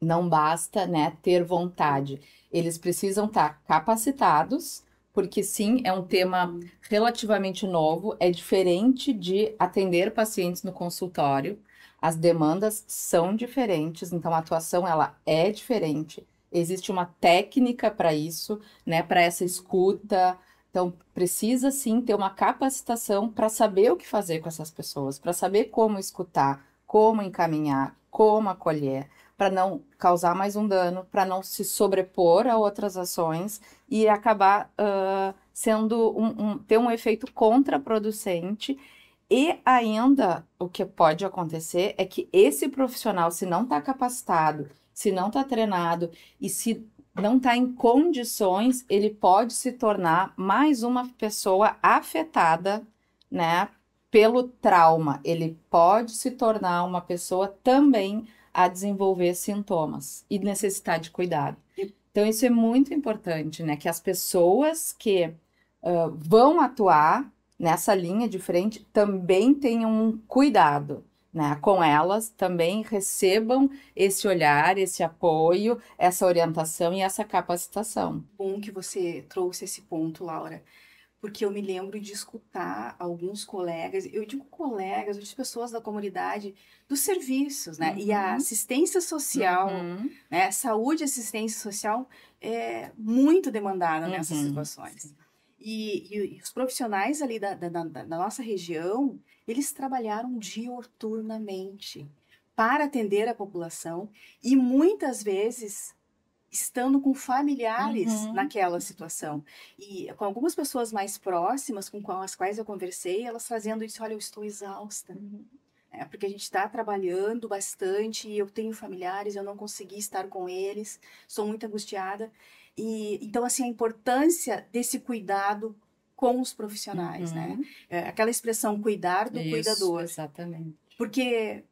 não basta né, ter vontade. Eles precisam estar tá capacitados, porque sim, é um tema relativamente novo, é diferente de atender pacientes no consultório. As demandas são diferentes, então a atuação ela é diferente. Existe uma técnica para isso, né, para essa escuta. Então precisa sim ter uma capacitação para saber o que fazer com essas pessoas, para saber como escutar, como encaminhar, como acolher para não causar mais um dano, para não se sobrepor a outras ações e acabar uh, sendo um, um, ter um efeito contraproducente. E ainda o que pode acontecer é que esse profissional, se não está capacitado, se não está treinado e se não está em condições, ele pode se tornar mais uma pessoa afetada, né, pelo trauma. Ele pode se tornar uma pessoa também a desenvolver sintomas e necessitar de cuidado. Então, isso é muito importante, né? Que as pessoas que uh, vão atuar nessa linha de frente também tenham um cuidado. Né, com elas também recebam esse olhar, esse apoio, essa orientação e essa capacitação. Bom que você trouxe esse ponto, Laura porque eu me lembro de escutar alguns colegas, eu digo colegas, eu digo pessoas da comunidade, dos serviços, né? Uhum. E a uhum. assistência social, uhum. né? Saúde e assistência social é muito demandada uhum. nessas situações. E, e, e, os profissionais ali da, da, da, da nossa região, eles trabalharam dioturnamente para atender a população e muitas vezes estando com familiares uhum. naquela situação. E com algumas pessoas mais próximas, com as quais eu conversei, elas fazendo isso, olha, eu estou exausta. Uhum. É, porque a gente está trabalhando bastante, eu tenho familiares, eu não consegui estar com eles, sou muito angustiada. E então assim a importância desse cuidado com os profissionais, né? uhum. né? É, aquela expressão cuidar do isso, cuidador. Exatamente. Porque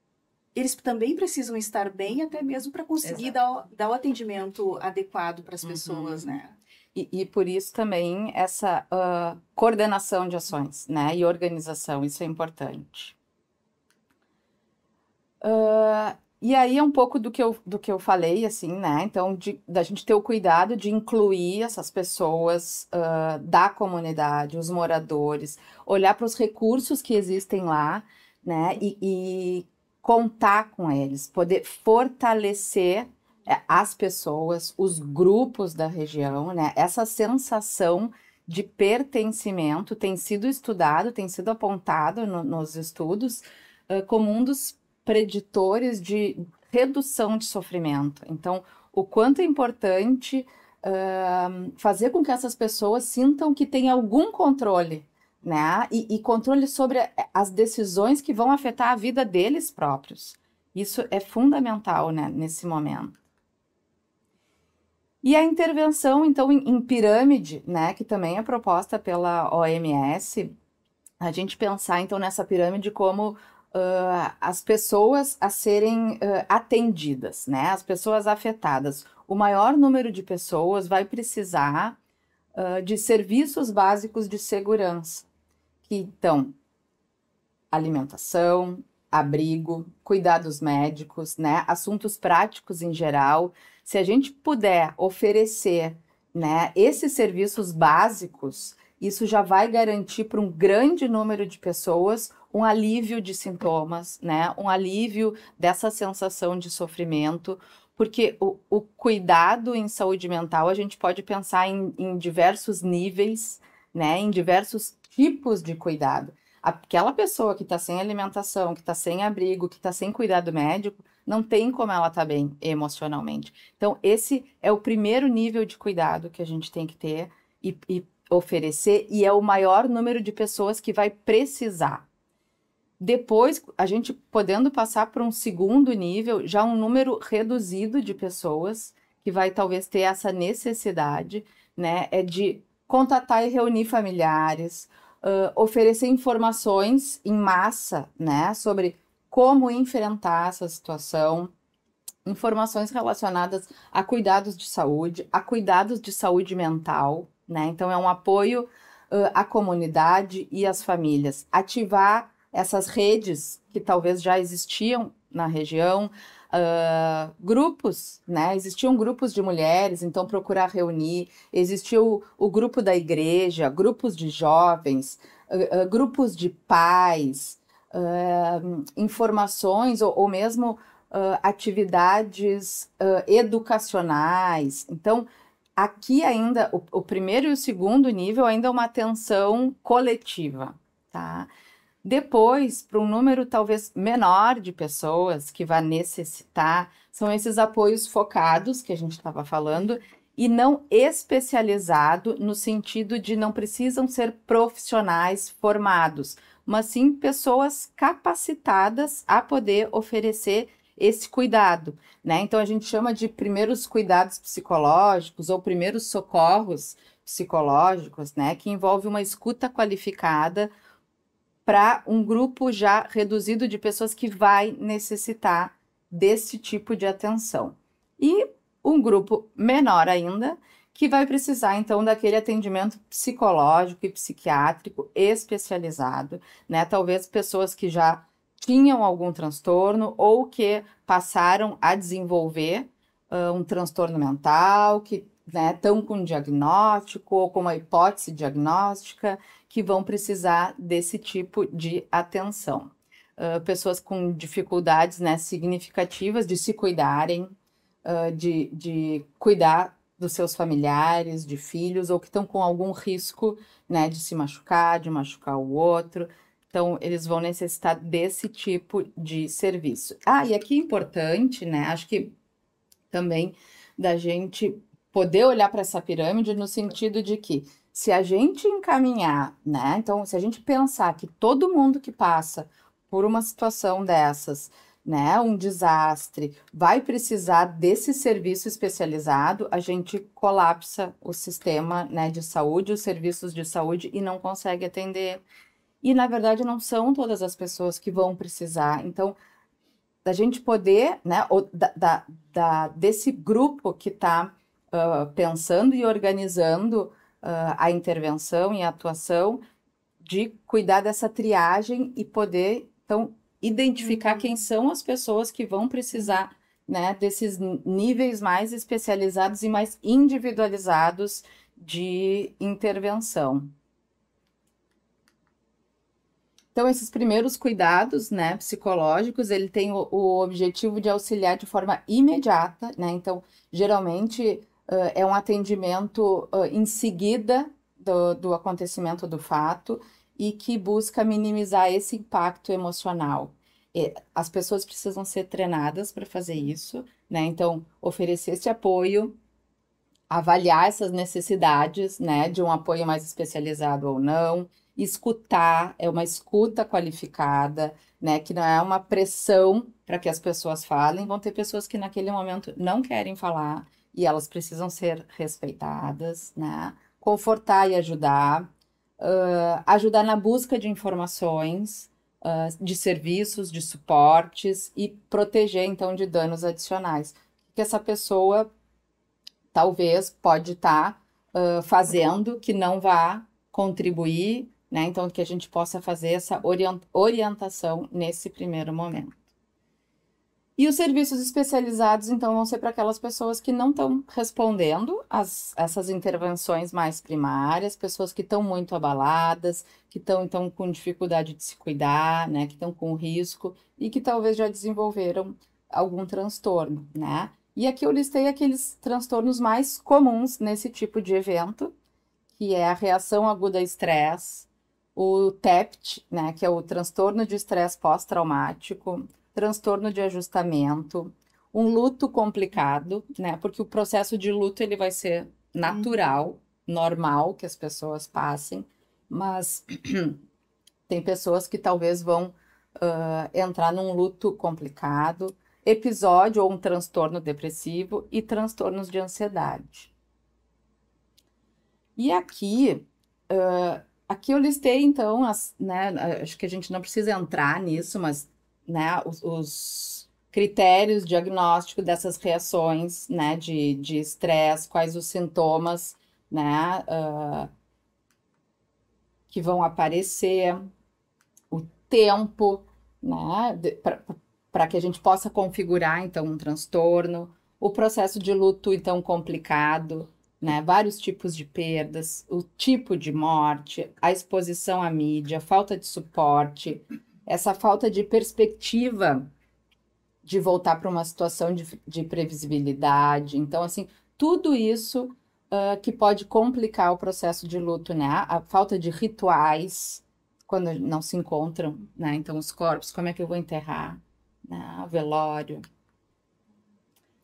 eles também precisam estar bem até mesmo para conseguir dar, dar o atendimento adequado para as uhum. pessoas, né? E, e, por isso também essa uh, coordenação de ações, né? E organização, isso é importante. Uh, e aí é um pouco do que eu, do que eu falei, assim, né? Então, de, da gente ter o cuidado de incluir essas pessoas uh, da comunidade, os moradores, olhar para os recursos que existem lá, né? e, e contar com eles, poder fortalecer é, as pessoas, os grupos da região, né? Essa sensação de pertencimento tem sido estudado, tem sido apontado no, nos estudos uh, como um dos preditores de redução de sofrimento. Então, o quanto é importante uh, fazer com que essas pessoas sintam que têm algum controle né? E, e controle sobre eh, as decisões que vão afetar a vida deles próprios. Isso é fundamental né, nesse momento. E a intervenção, então, em, em, pirâmide, né, que também é proposta pela OMS, a gente pensar, então, nessa pirâmide como uh, as pessoas a serem uh, atendidas, né, as pessoas afetadas. O maior número de pessoas vai precisar uh, de serviços básicos de segurança que então alimentação, abrigo, cuidados médicos, né, assuntos práticos em geral. Se a gente puder oferecer, né, esses serviços básicos, isso já vai garantir para um grande número de pessoas um alívio de sintomas, né, um alívio dessa sensação de sofrimento, porque o, o cuidado em saúde mental a gente pode pensar em, em diversos níveis, né, em diversos tipos de cuidado. Aquela pessoa que está sem alimentação, que está sem abrigo, que está sem cuidado médico, não tem como ela estar tá bem emocionalmente. Então, esse é o primeiro nível de cuidado que a gente tem que ter e, e oferecer, e é o maior número de pessoas que vai precisar. Depois, a gente podendo passar para um segundo nível, já um número reduzido de pessoas que vai talvez ter essa necessidade, né? É de contatar e reunir familiares uh, oferecer informações em massa, né, sobre como enfrentar essa situação, informações relacionadas a cuidados de saúde, a cuidados de saúde mental, né? Então é um apoio uh, à comunidade e às famílias, ativar essas redes que talvez já existiam na região, uh, grupos, né? Existiam grupos de mulheres, então procurar reunir. Existiu o, grupo da igreja, grupos de jovens, uh, uh, grupos de pais, informações ou, ou mesmo atividades educacionais. Então, aqui ainda, o, o primeiro e o segundo nível ainda é uma atenção coletiva, tá? Depois, para um número talvez menor de pessoas que vai necessitar, são esses apoios focados que a gente estava falando e não especializado no sentido de não precisam ser profissionais formados, mas sim pessoas capacitadas a poder oferecer esse cuidado, né? Então a gente chama de primeiros cuidados psicológicos ou primeiros socorros psicológicos, né, que envolve uma escuta qualificada, para um grupo já reduzido de pessoas que vai necessitar desse tipo de atenção. E um grupo menor ainda, que vai precisar então daquele atendimento psicológico e psiquiátrico especializado, né? Talvez pessoas que já tinham algum transtorno ou que passaram a desenvolver uh, um transtorno mental, que estão né, com um diagnóstico ou com uma hipótese diagnóstica que vão precisar desse tipo de atenção. Uh, pessoas com dificuldades né, significativas de se cuidarem, uh, de, de cuidar dos seus familiares, de filhos, ou que estão com algum risco né, de se machucar, de machucar o outro. Então, eles vão necessitar desse tipo de serviço. Ah, e aqui é importante, né? Acho que também da gente poder olhar para essa pirâmide no sentido de que se a gente encaminhar, né? Então, se a gente pensar que todo mundo que passa por uma situação dessas, né, um desastre, vai precisar desse serviço especializado, a gente colapsa o sistema, né, de saúde, os serviços de saúde e não consegue atender. E na verdade não são todas as pessoas que vão precisar. Então, da gente poder, né, ou da, da, da desse grupo que está uh, pensando e organizando uh, a intervenção e a atuação de cuidar dessa triagem e poder, então, identificar uhum. quem são as pessoas que vão precisar né, desses níveis mais especializados e mais individualizados de intervenção. Então, esses primeiros cuidados né, psicológicos, ele tem o, o, objetivo de auxiliar de forma imediata, né? Então, geralmente, uh, é um atendimento uh, em seguida do, do acontecimento do fato e que busca minimizar esse impacto emocional. As pessoas precisam ser treinadas para fazer isso, né? Então, oferecer esse apoio, avaliar essas necessidades, né, de um apoio mais especializado ou não, escutar, é uma escuta qualificada, né, que não é uma pressão para que as pessoas falem, vão ter pessoas que naquele momento não querem falar, e elas precisam ser respeitadas, né? Confortar e ajudar, uh, ajudar na busca de informações, uh, de serviços, de suportes e proteger então de danos adicionais que essa pessoa talvez pode estar tá, uh, fazendo que não vá contribuir, né? Então que a gente possa fazer essa orientação nesse primeiro momento. E os serviços especializados, então, vão ser para aquelas pessoas que não estão respondendo às, essas intervenções mais primárias, pessoas que estão muito abaladas, que estão, então, com dificuldade de se cuidar, né, que estão com risco e que talvez já desenvolveram algum transtorno, né? E aqui eu listei aqueles transtornos mais comuns nesse tipo de evento, que é a reação aguda a estresse, o TEPT, né, que é o transtorno de estresse pós-traumático, transtorno de ajustamento, um luto complicado, né? Porque o processo de luto ele vai ser natural, uhum. normal que as pessoas passem, mas tem pessoas que talvez vão uh, entrar num luto complicado, episódio ou um transtorno depressivo e transtornos de ansiedade. E aqui, uh, aqui eu listei então, as, né, acho que a gente não precisa entrar nisso, mas né, os, os critérios diagnósticos dessas reações né, de, de estresse, quais os sintomas né, uh, que vão aparecer, o tempo né, para que a gente possa configurar então um transtorno, o processo de luto então complicado, né, vários tipos de perdas, o tipo de morte, a exposição à mídia, falta de suporte, essa falta de perspectiva de voltar para uma situação de, de, previsibilidade. Então, assim, tudo isso uh, que pode complicar o processo de luto, né? A falta de rituais, quando não se encontram, né? Então, os corpos, como é que eu vou enterrar? Né? o velório.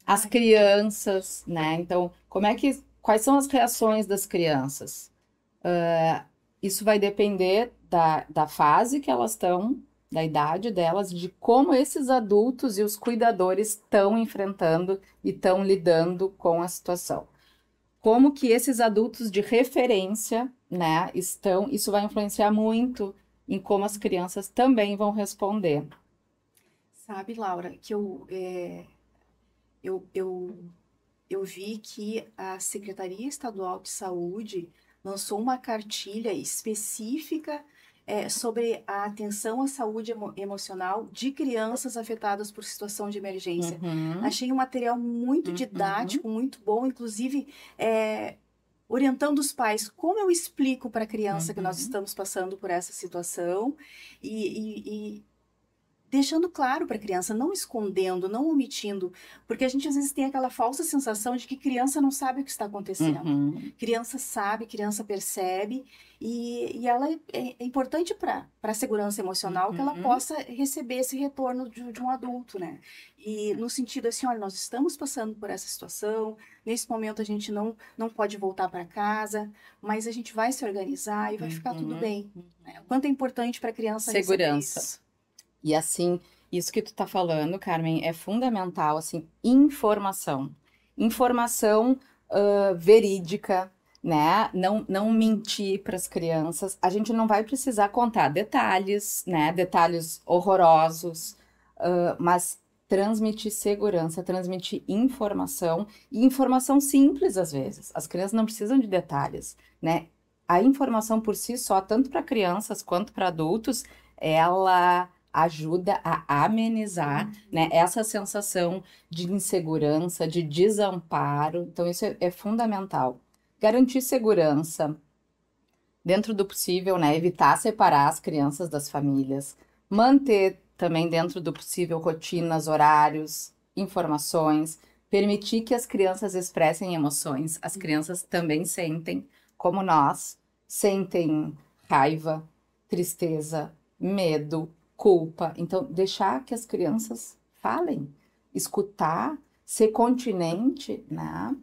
As crianças, né? Então, como é que... Quais são as reações das crianças? Uh, isso vai depender da, da fase que elas estão da idade delas, de como esses adultos e os cuidadores estão enfrentando e estão lidando com a situação. Como que esses adultos de referência, né, estão, isso vai influenciar muito em como as crianças também vão responder. Sabe, Laura, que eu, é, eu, eu, eu vi que a Secretaria Estadual de Saúde lançou uma cartilha específica é, sobre a atenção à saúde emo emocional de crianças afetadas por situação de emergência. Uhum. Achei um material muito uhum. didático, uhum. muito bom, inclusive é, orientando os pais como eu explico para a criança uhum. que nós uhum. estamos passando por essa situação e, e, e deixando claro para a criança, não escondendo, não omitindo, porque a gente às vezes tem aquela falsa sensação de que criança não sabe o que está acontecendo. Uhum. Criança sabe, criança percebe, e, e ela é, é importante para a segurança emocional uhum. que ela uhum. possa receber esse retorno de, de um adulto, né? E no sentido assim, olha, nós estamos passando por essa situação, nesse momento a gente não, não pode voltar para casa, mas a gente vai se organizar e vai uhum. ficar tudo uhum. bem. Né? O quanto é importante para a criança Segurança. E assim, isso que tu tá falando, Carmen, é fundamental, assim, informação. Informação uh, verídica, né? Não, não mentir para as crianças. A gente não vai precisar contar detalhes, né? Detalhes horrorosos, uh, mas transmitir segurança, transmitir informação e informação simples às vezes. As crianças não precisam de detalhes, né? A informação por si só, tanto para crianças quanto para adultos, ela ajuda a amenizar né, uhum. essa sensação de insegurança, de desamparo. Então, isso é, é fundamental. Garantir segurança, dentro do possível, né, evitar separar as crianças das famílias, manter também dentro do possível rotinas, horários, informações, permitir que as crianças expressem emoções. As uhum. crianças também sentem, como nós, sentem raiva, tristeza, medo, culpa. Então, deixar que as crianças falem, escutar, ser continente, né?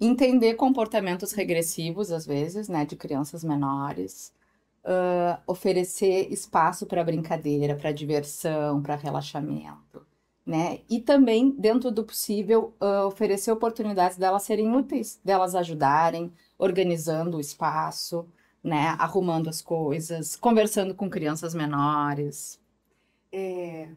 Entender comportamentos regressivos, às vezes, né, de crianças menores. Uh, oferecer espaço para brincadeira, para diversão, para relaxamento, né? E também, dentro do possível, uh, oferecer oportunidades delas serem úteis, delas ajudarem, organizando o espaço, né? Uhum. Arrumando as coisas, conversando com crianças menores. É,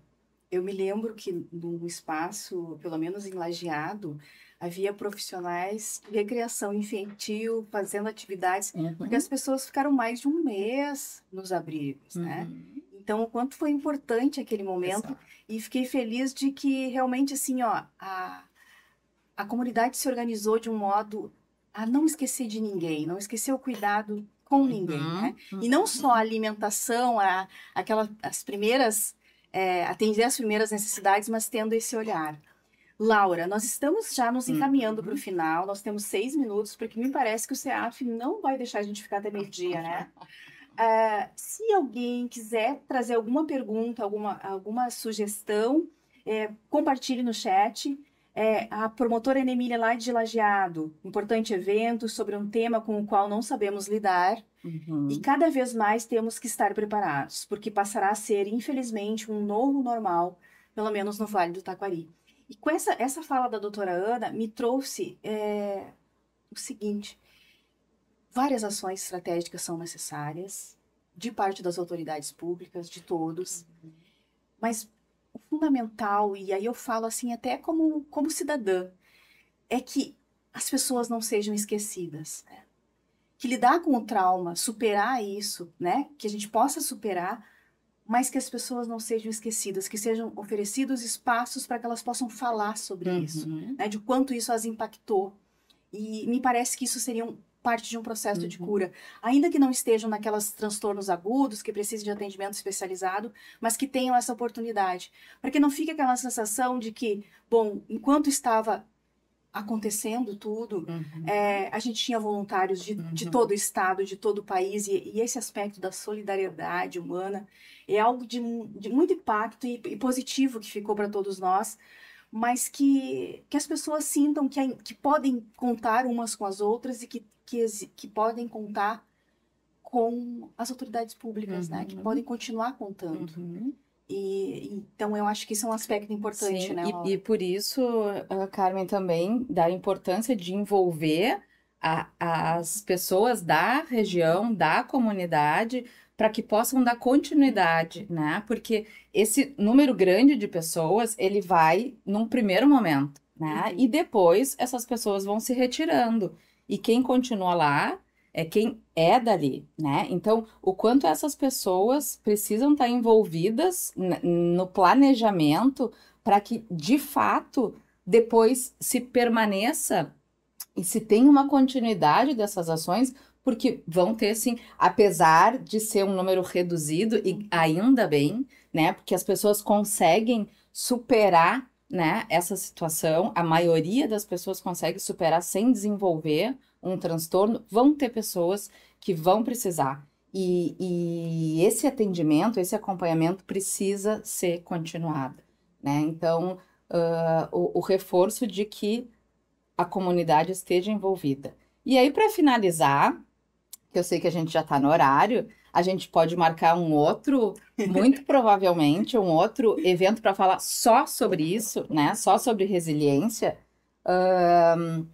eu me lembro que num espaço, pelo menos em Lajeado, havia profissionais de recreação infantil fazendo atividades, uhum. porque as pessoas ficaram mais de um mês nos abrigos, né? uhum. né? Então, o quanto foi importante aquele momento Exato. e fiquei feliz de que realmente assim, ó, a, a comunidade se organizou de um modo a não esquecer de ninguém, não esquecer o cuidado com uhum, ninguém, uhum, né? E não uhum. só a alimentação, a, aquela, as primeiras, é, atender as primeiras necessidades, mas tendo esse olhar. Laura, nós estamos já nos encaminhando uhum. para o final, nós temos seis minutos, porque me parece que o CEAF não vai deixar a gente ficar até meio-dia, né? Uh, se alguém quiser trazer alguma pergunta, alguma, alguma sugestão, é, compartilhe no chat. É, a promotora Enemília lá de Lajeado, importante evento sobre um tema com o qual não sabemos lidar uhum. e cada vez mais temos que estar preparados, porque passará a ser, infelizmente, um novo normal, pelo menos no Vale do Taquari. E com essa, essa fala da doutora Ana, me trouxe é, o seguinte, várias ações estratégicas são necessárias, de parte das autoridades públicas, de todos, uhum. mas o fundamental, e aí eu falo assim até como, como cidadã, é que as pessoas não sejam esquecidas. Né? Que lidar com o trauma, superar isso, né? que a gente possa superar, mas que as pessoas não sejam esquecidas, que sejam oferecidos espaços para que elas possam falar sobre uhum. isso, né? de quanto isso as impactou. E me parece que isso seria um, parte de um processo uhum. de cura, ainda que não estejam naquelas transtornos agudos que precisem de atendimento especializado, mas que tenham essa oportunidade, para que não fique aquela sensação de que, bom, enquanto estava acontecendo tudo, uhum. é, a gente tinha voluntários de, uhum. de todo o estado, de todo o país, e, e, esse aspecto da solidariedade humana é algo de, de muito impacto e, e positivo que ficou para todos nós, mas que, que as pessoas sintam que, que podem contar umas com as outras e que que, que podem contar com as autoridades públicas, uhum. né? Que uhum. podem continuar contando. Uhum. E, então, eu acho que isso é um aspecto importante, Sim, né? E, e, por isso, ah, Carmen, também da importância de envolver a, as pessoas da região, da comunidade, para que possam dar continuidade, né? Porque esse número grande de pessoas, ele vai num primeiro momento, né? Uhum. E depois essas pessoas vão se retirando e quem continua lá é quem é dali, né? Então, o quanto essas pessoas precisam estar tá envolvidas no planejamento para que, de fato, depois se permaneça e se tenha uma continuidade dessas ações, porque vão ter, sim, apesar de ser um número reduzido, e ainda bem, né? Porque as pessoas conseguem superar né, essa situação, a maioria das pessoas consegue superar sem desenvolver um transtorno. Vão ter pessoas que vão precisar. E, e esse atendimento, esse acompanhamento precisa ser continuado. Né? Então, uh, o, o reforço de que a comunidade esteja envolvida. E aí, para finalizar, que eu sei que a gente já está no horário, a gente pode marcar um outro, muito provavelmente, um outro evento para falar só sobre isso, né? Só sobre resiliência. Um,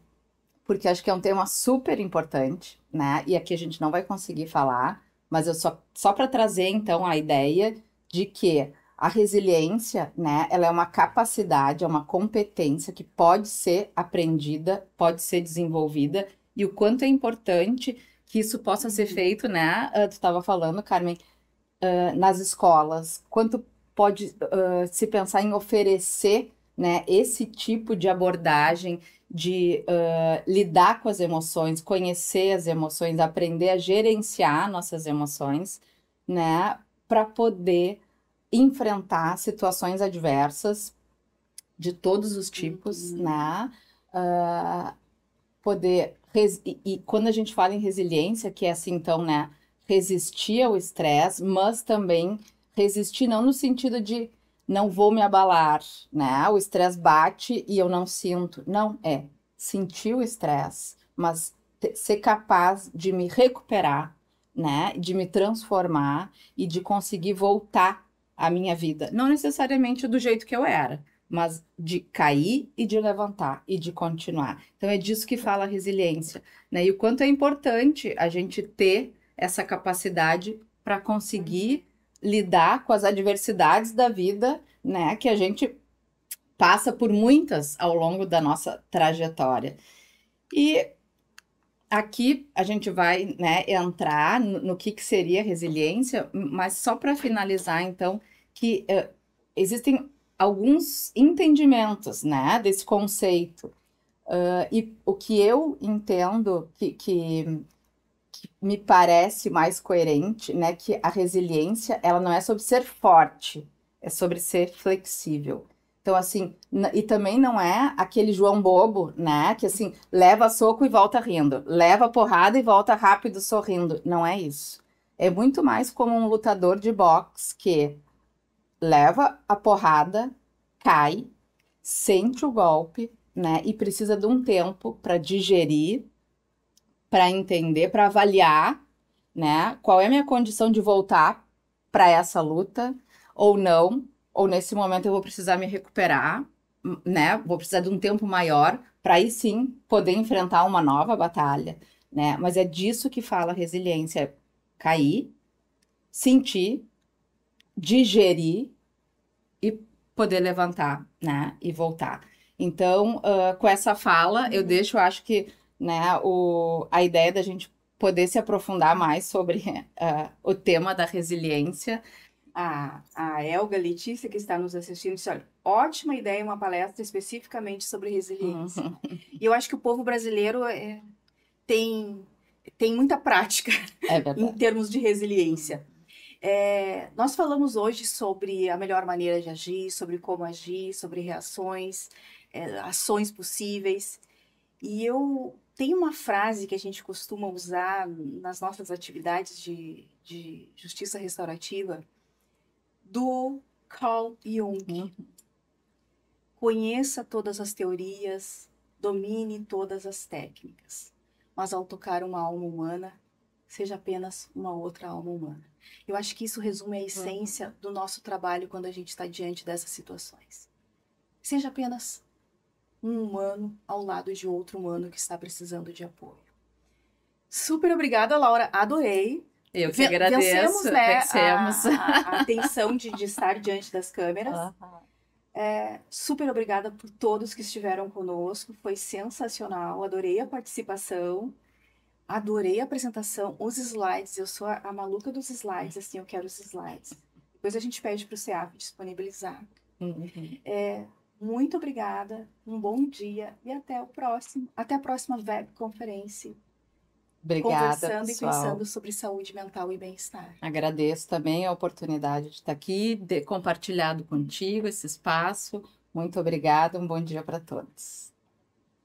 porque acho que é um tema super importante, né? E aqui a gente não vai conseguir falar, mas eu só, só para trazer então a ideia de que a resiliência, né, ela é uma capacidade, é uma competência que pode ser aprendida, pode ser desenvolvida e o quanto é importante que isso possa ser feito, né? Uh, tu estava falando, Carmen, uh, nas escolas. Quanto pode uh, se pensar em oferecer né, esse tipo de abordagem de lidar com as emoções, conhecer as emoções, aprender a gerenciar nossas emoções, né? Para poder enfrentar situações adversas de todos os tipos, uhum. né? poder Res, e, e quando a gente fala em resiliência, que é assim, então, né? Resistir ao estresse, mas também resistir não no sentido de não vou me abalar, né? O estresse bate e eu não sinto. Não, é sentir o estresse, mas ser capaz de me recuperar, né? De me transformar e de conseguir voltar à minha vida. Não necessariamente do jeito que eu era, mas de cair e de levantar e de continuar. Então é disso que fala a resiliência, né? E o quanto é importante a gente ter essa capacidade para conseguir lidar com as adversidades da vida, né, que a gente passa por muitas ao longo da nossa trajetória. E aqui a gente vai, né, entrar no, no que, que seria resiliência, mas só para finalizar então que uh, existem alguns entendimentos né, desse conceito. Uh, e o que eu entendo que, que, que, me parece mais coerente, né, que a resiliência ela não é sobre ser forte, é sobre ser flexível. Então, assim, e também não é aquele João bobo, né? Que assim, leva soco e volta rindo, leva porrada e volta rápido sorrindo. Não é isso. É muito mais como um lutador de boxe que leva a porrada, cai, sente o golpe, né? E precisa de um tempo para digerir, para entender, para avaliar, né? Qual é a minha condição de voltar para essa luta ou não? Ou nesse momento eu vou precisar me recuperar, né? Vou precisar de um tempo maior para aí sim poder enfrentar uma nova batalha, né? Mas é disso que fala resiliência, cair, sentir, digerir e poder levantar, né, e voltar. Então, uh, com essa fala, eu uhum. deixo, acho que, né, o, a ideia da gente poder se aprofundar mais sobre uh, o tema da resiliência. A, a Elga Letícia, que está nos assistindo, disse, olha, ótima ideia, uma palestra especificamente sobre resiliência. Uhum. E eu acho que o povo brasileiro é, tem, tem muita prática é em termos de resiliência. É, nós falamos hoje sobre a melhor maneira de agir, sobre como agir, sobre reações, é, ações possíveis. E eu tenho uma frase que a gente costuma usar nas nossas atividades de, de justiça restaurativa do Carl Jung. Uhum. Conheça todas as teorias, domine todas as técnicas, mas ao tocar uma alma humana, seja apenas uma outra alma humana. Eu acho que isso resume a uhum. essência do nosso trabalho quando a gente está diante dessas situações. Seja apenas um humano ao lado de outro humano que está precisando de apoio. Super obrigada, Laura. Adorei. Eu que agradeço. Vencemos, né, vencemos. A, a, a de, de, estar diante das câmeras. Uhum. É, super obrigada por todos que estiveram conosco. Foi sensacional. Adorei a participação. Adorei a apresentação, os slides. Eu sou a, a maluca dos slides, assim, eu quero os slides. Depois a gente pede para o CEAP disponibilizar. Uhum. É, muito obrigada, um bom dia e até o próximo, até a próxima webconferência. Obrigada, Conversando pessoal. e pensando sobre saúde mental e bem-estar. Agradeço também a oportunidade de estar aqui, de compartilhado contigo esse espaço. Muito obrigada, um bom dia para todos.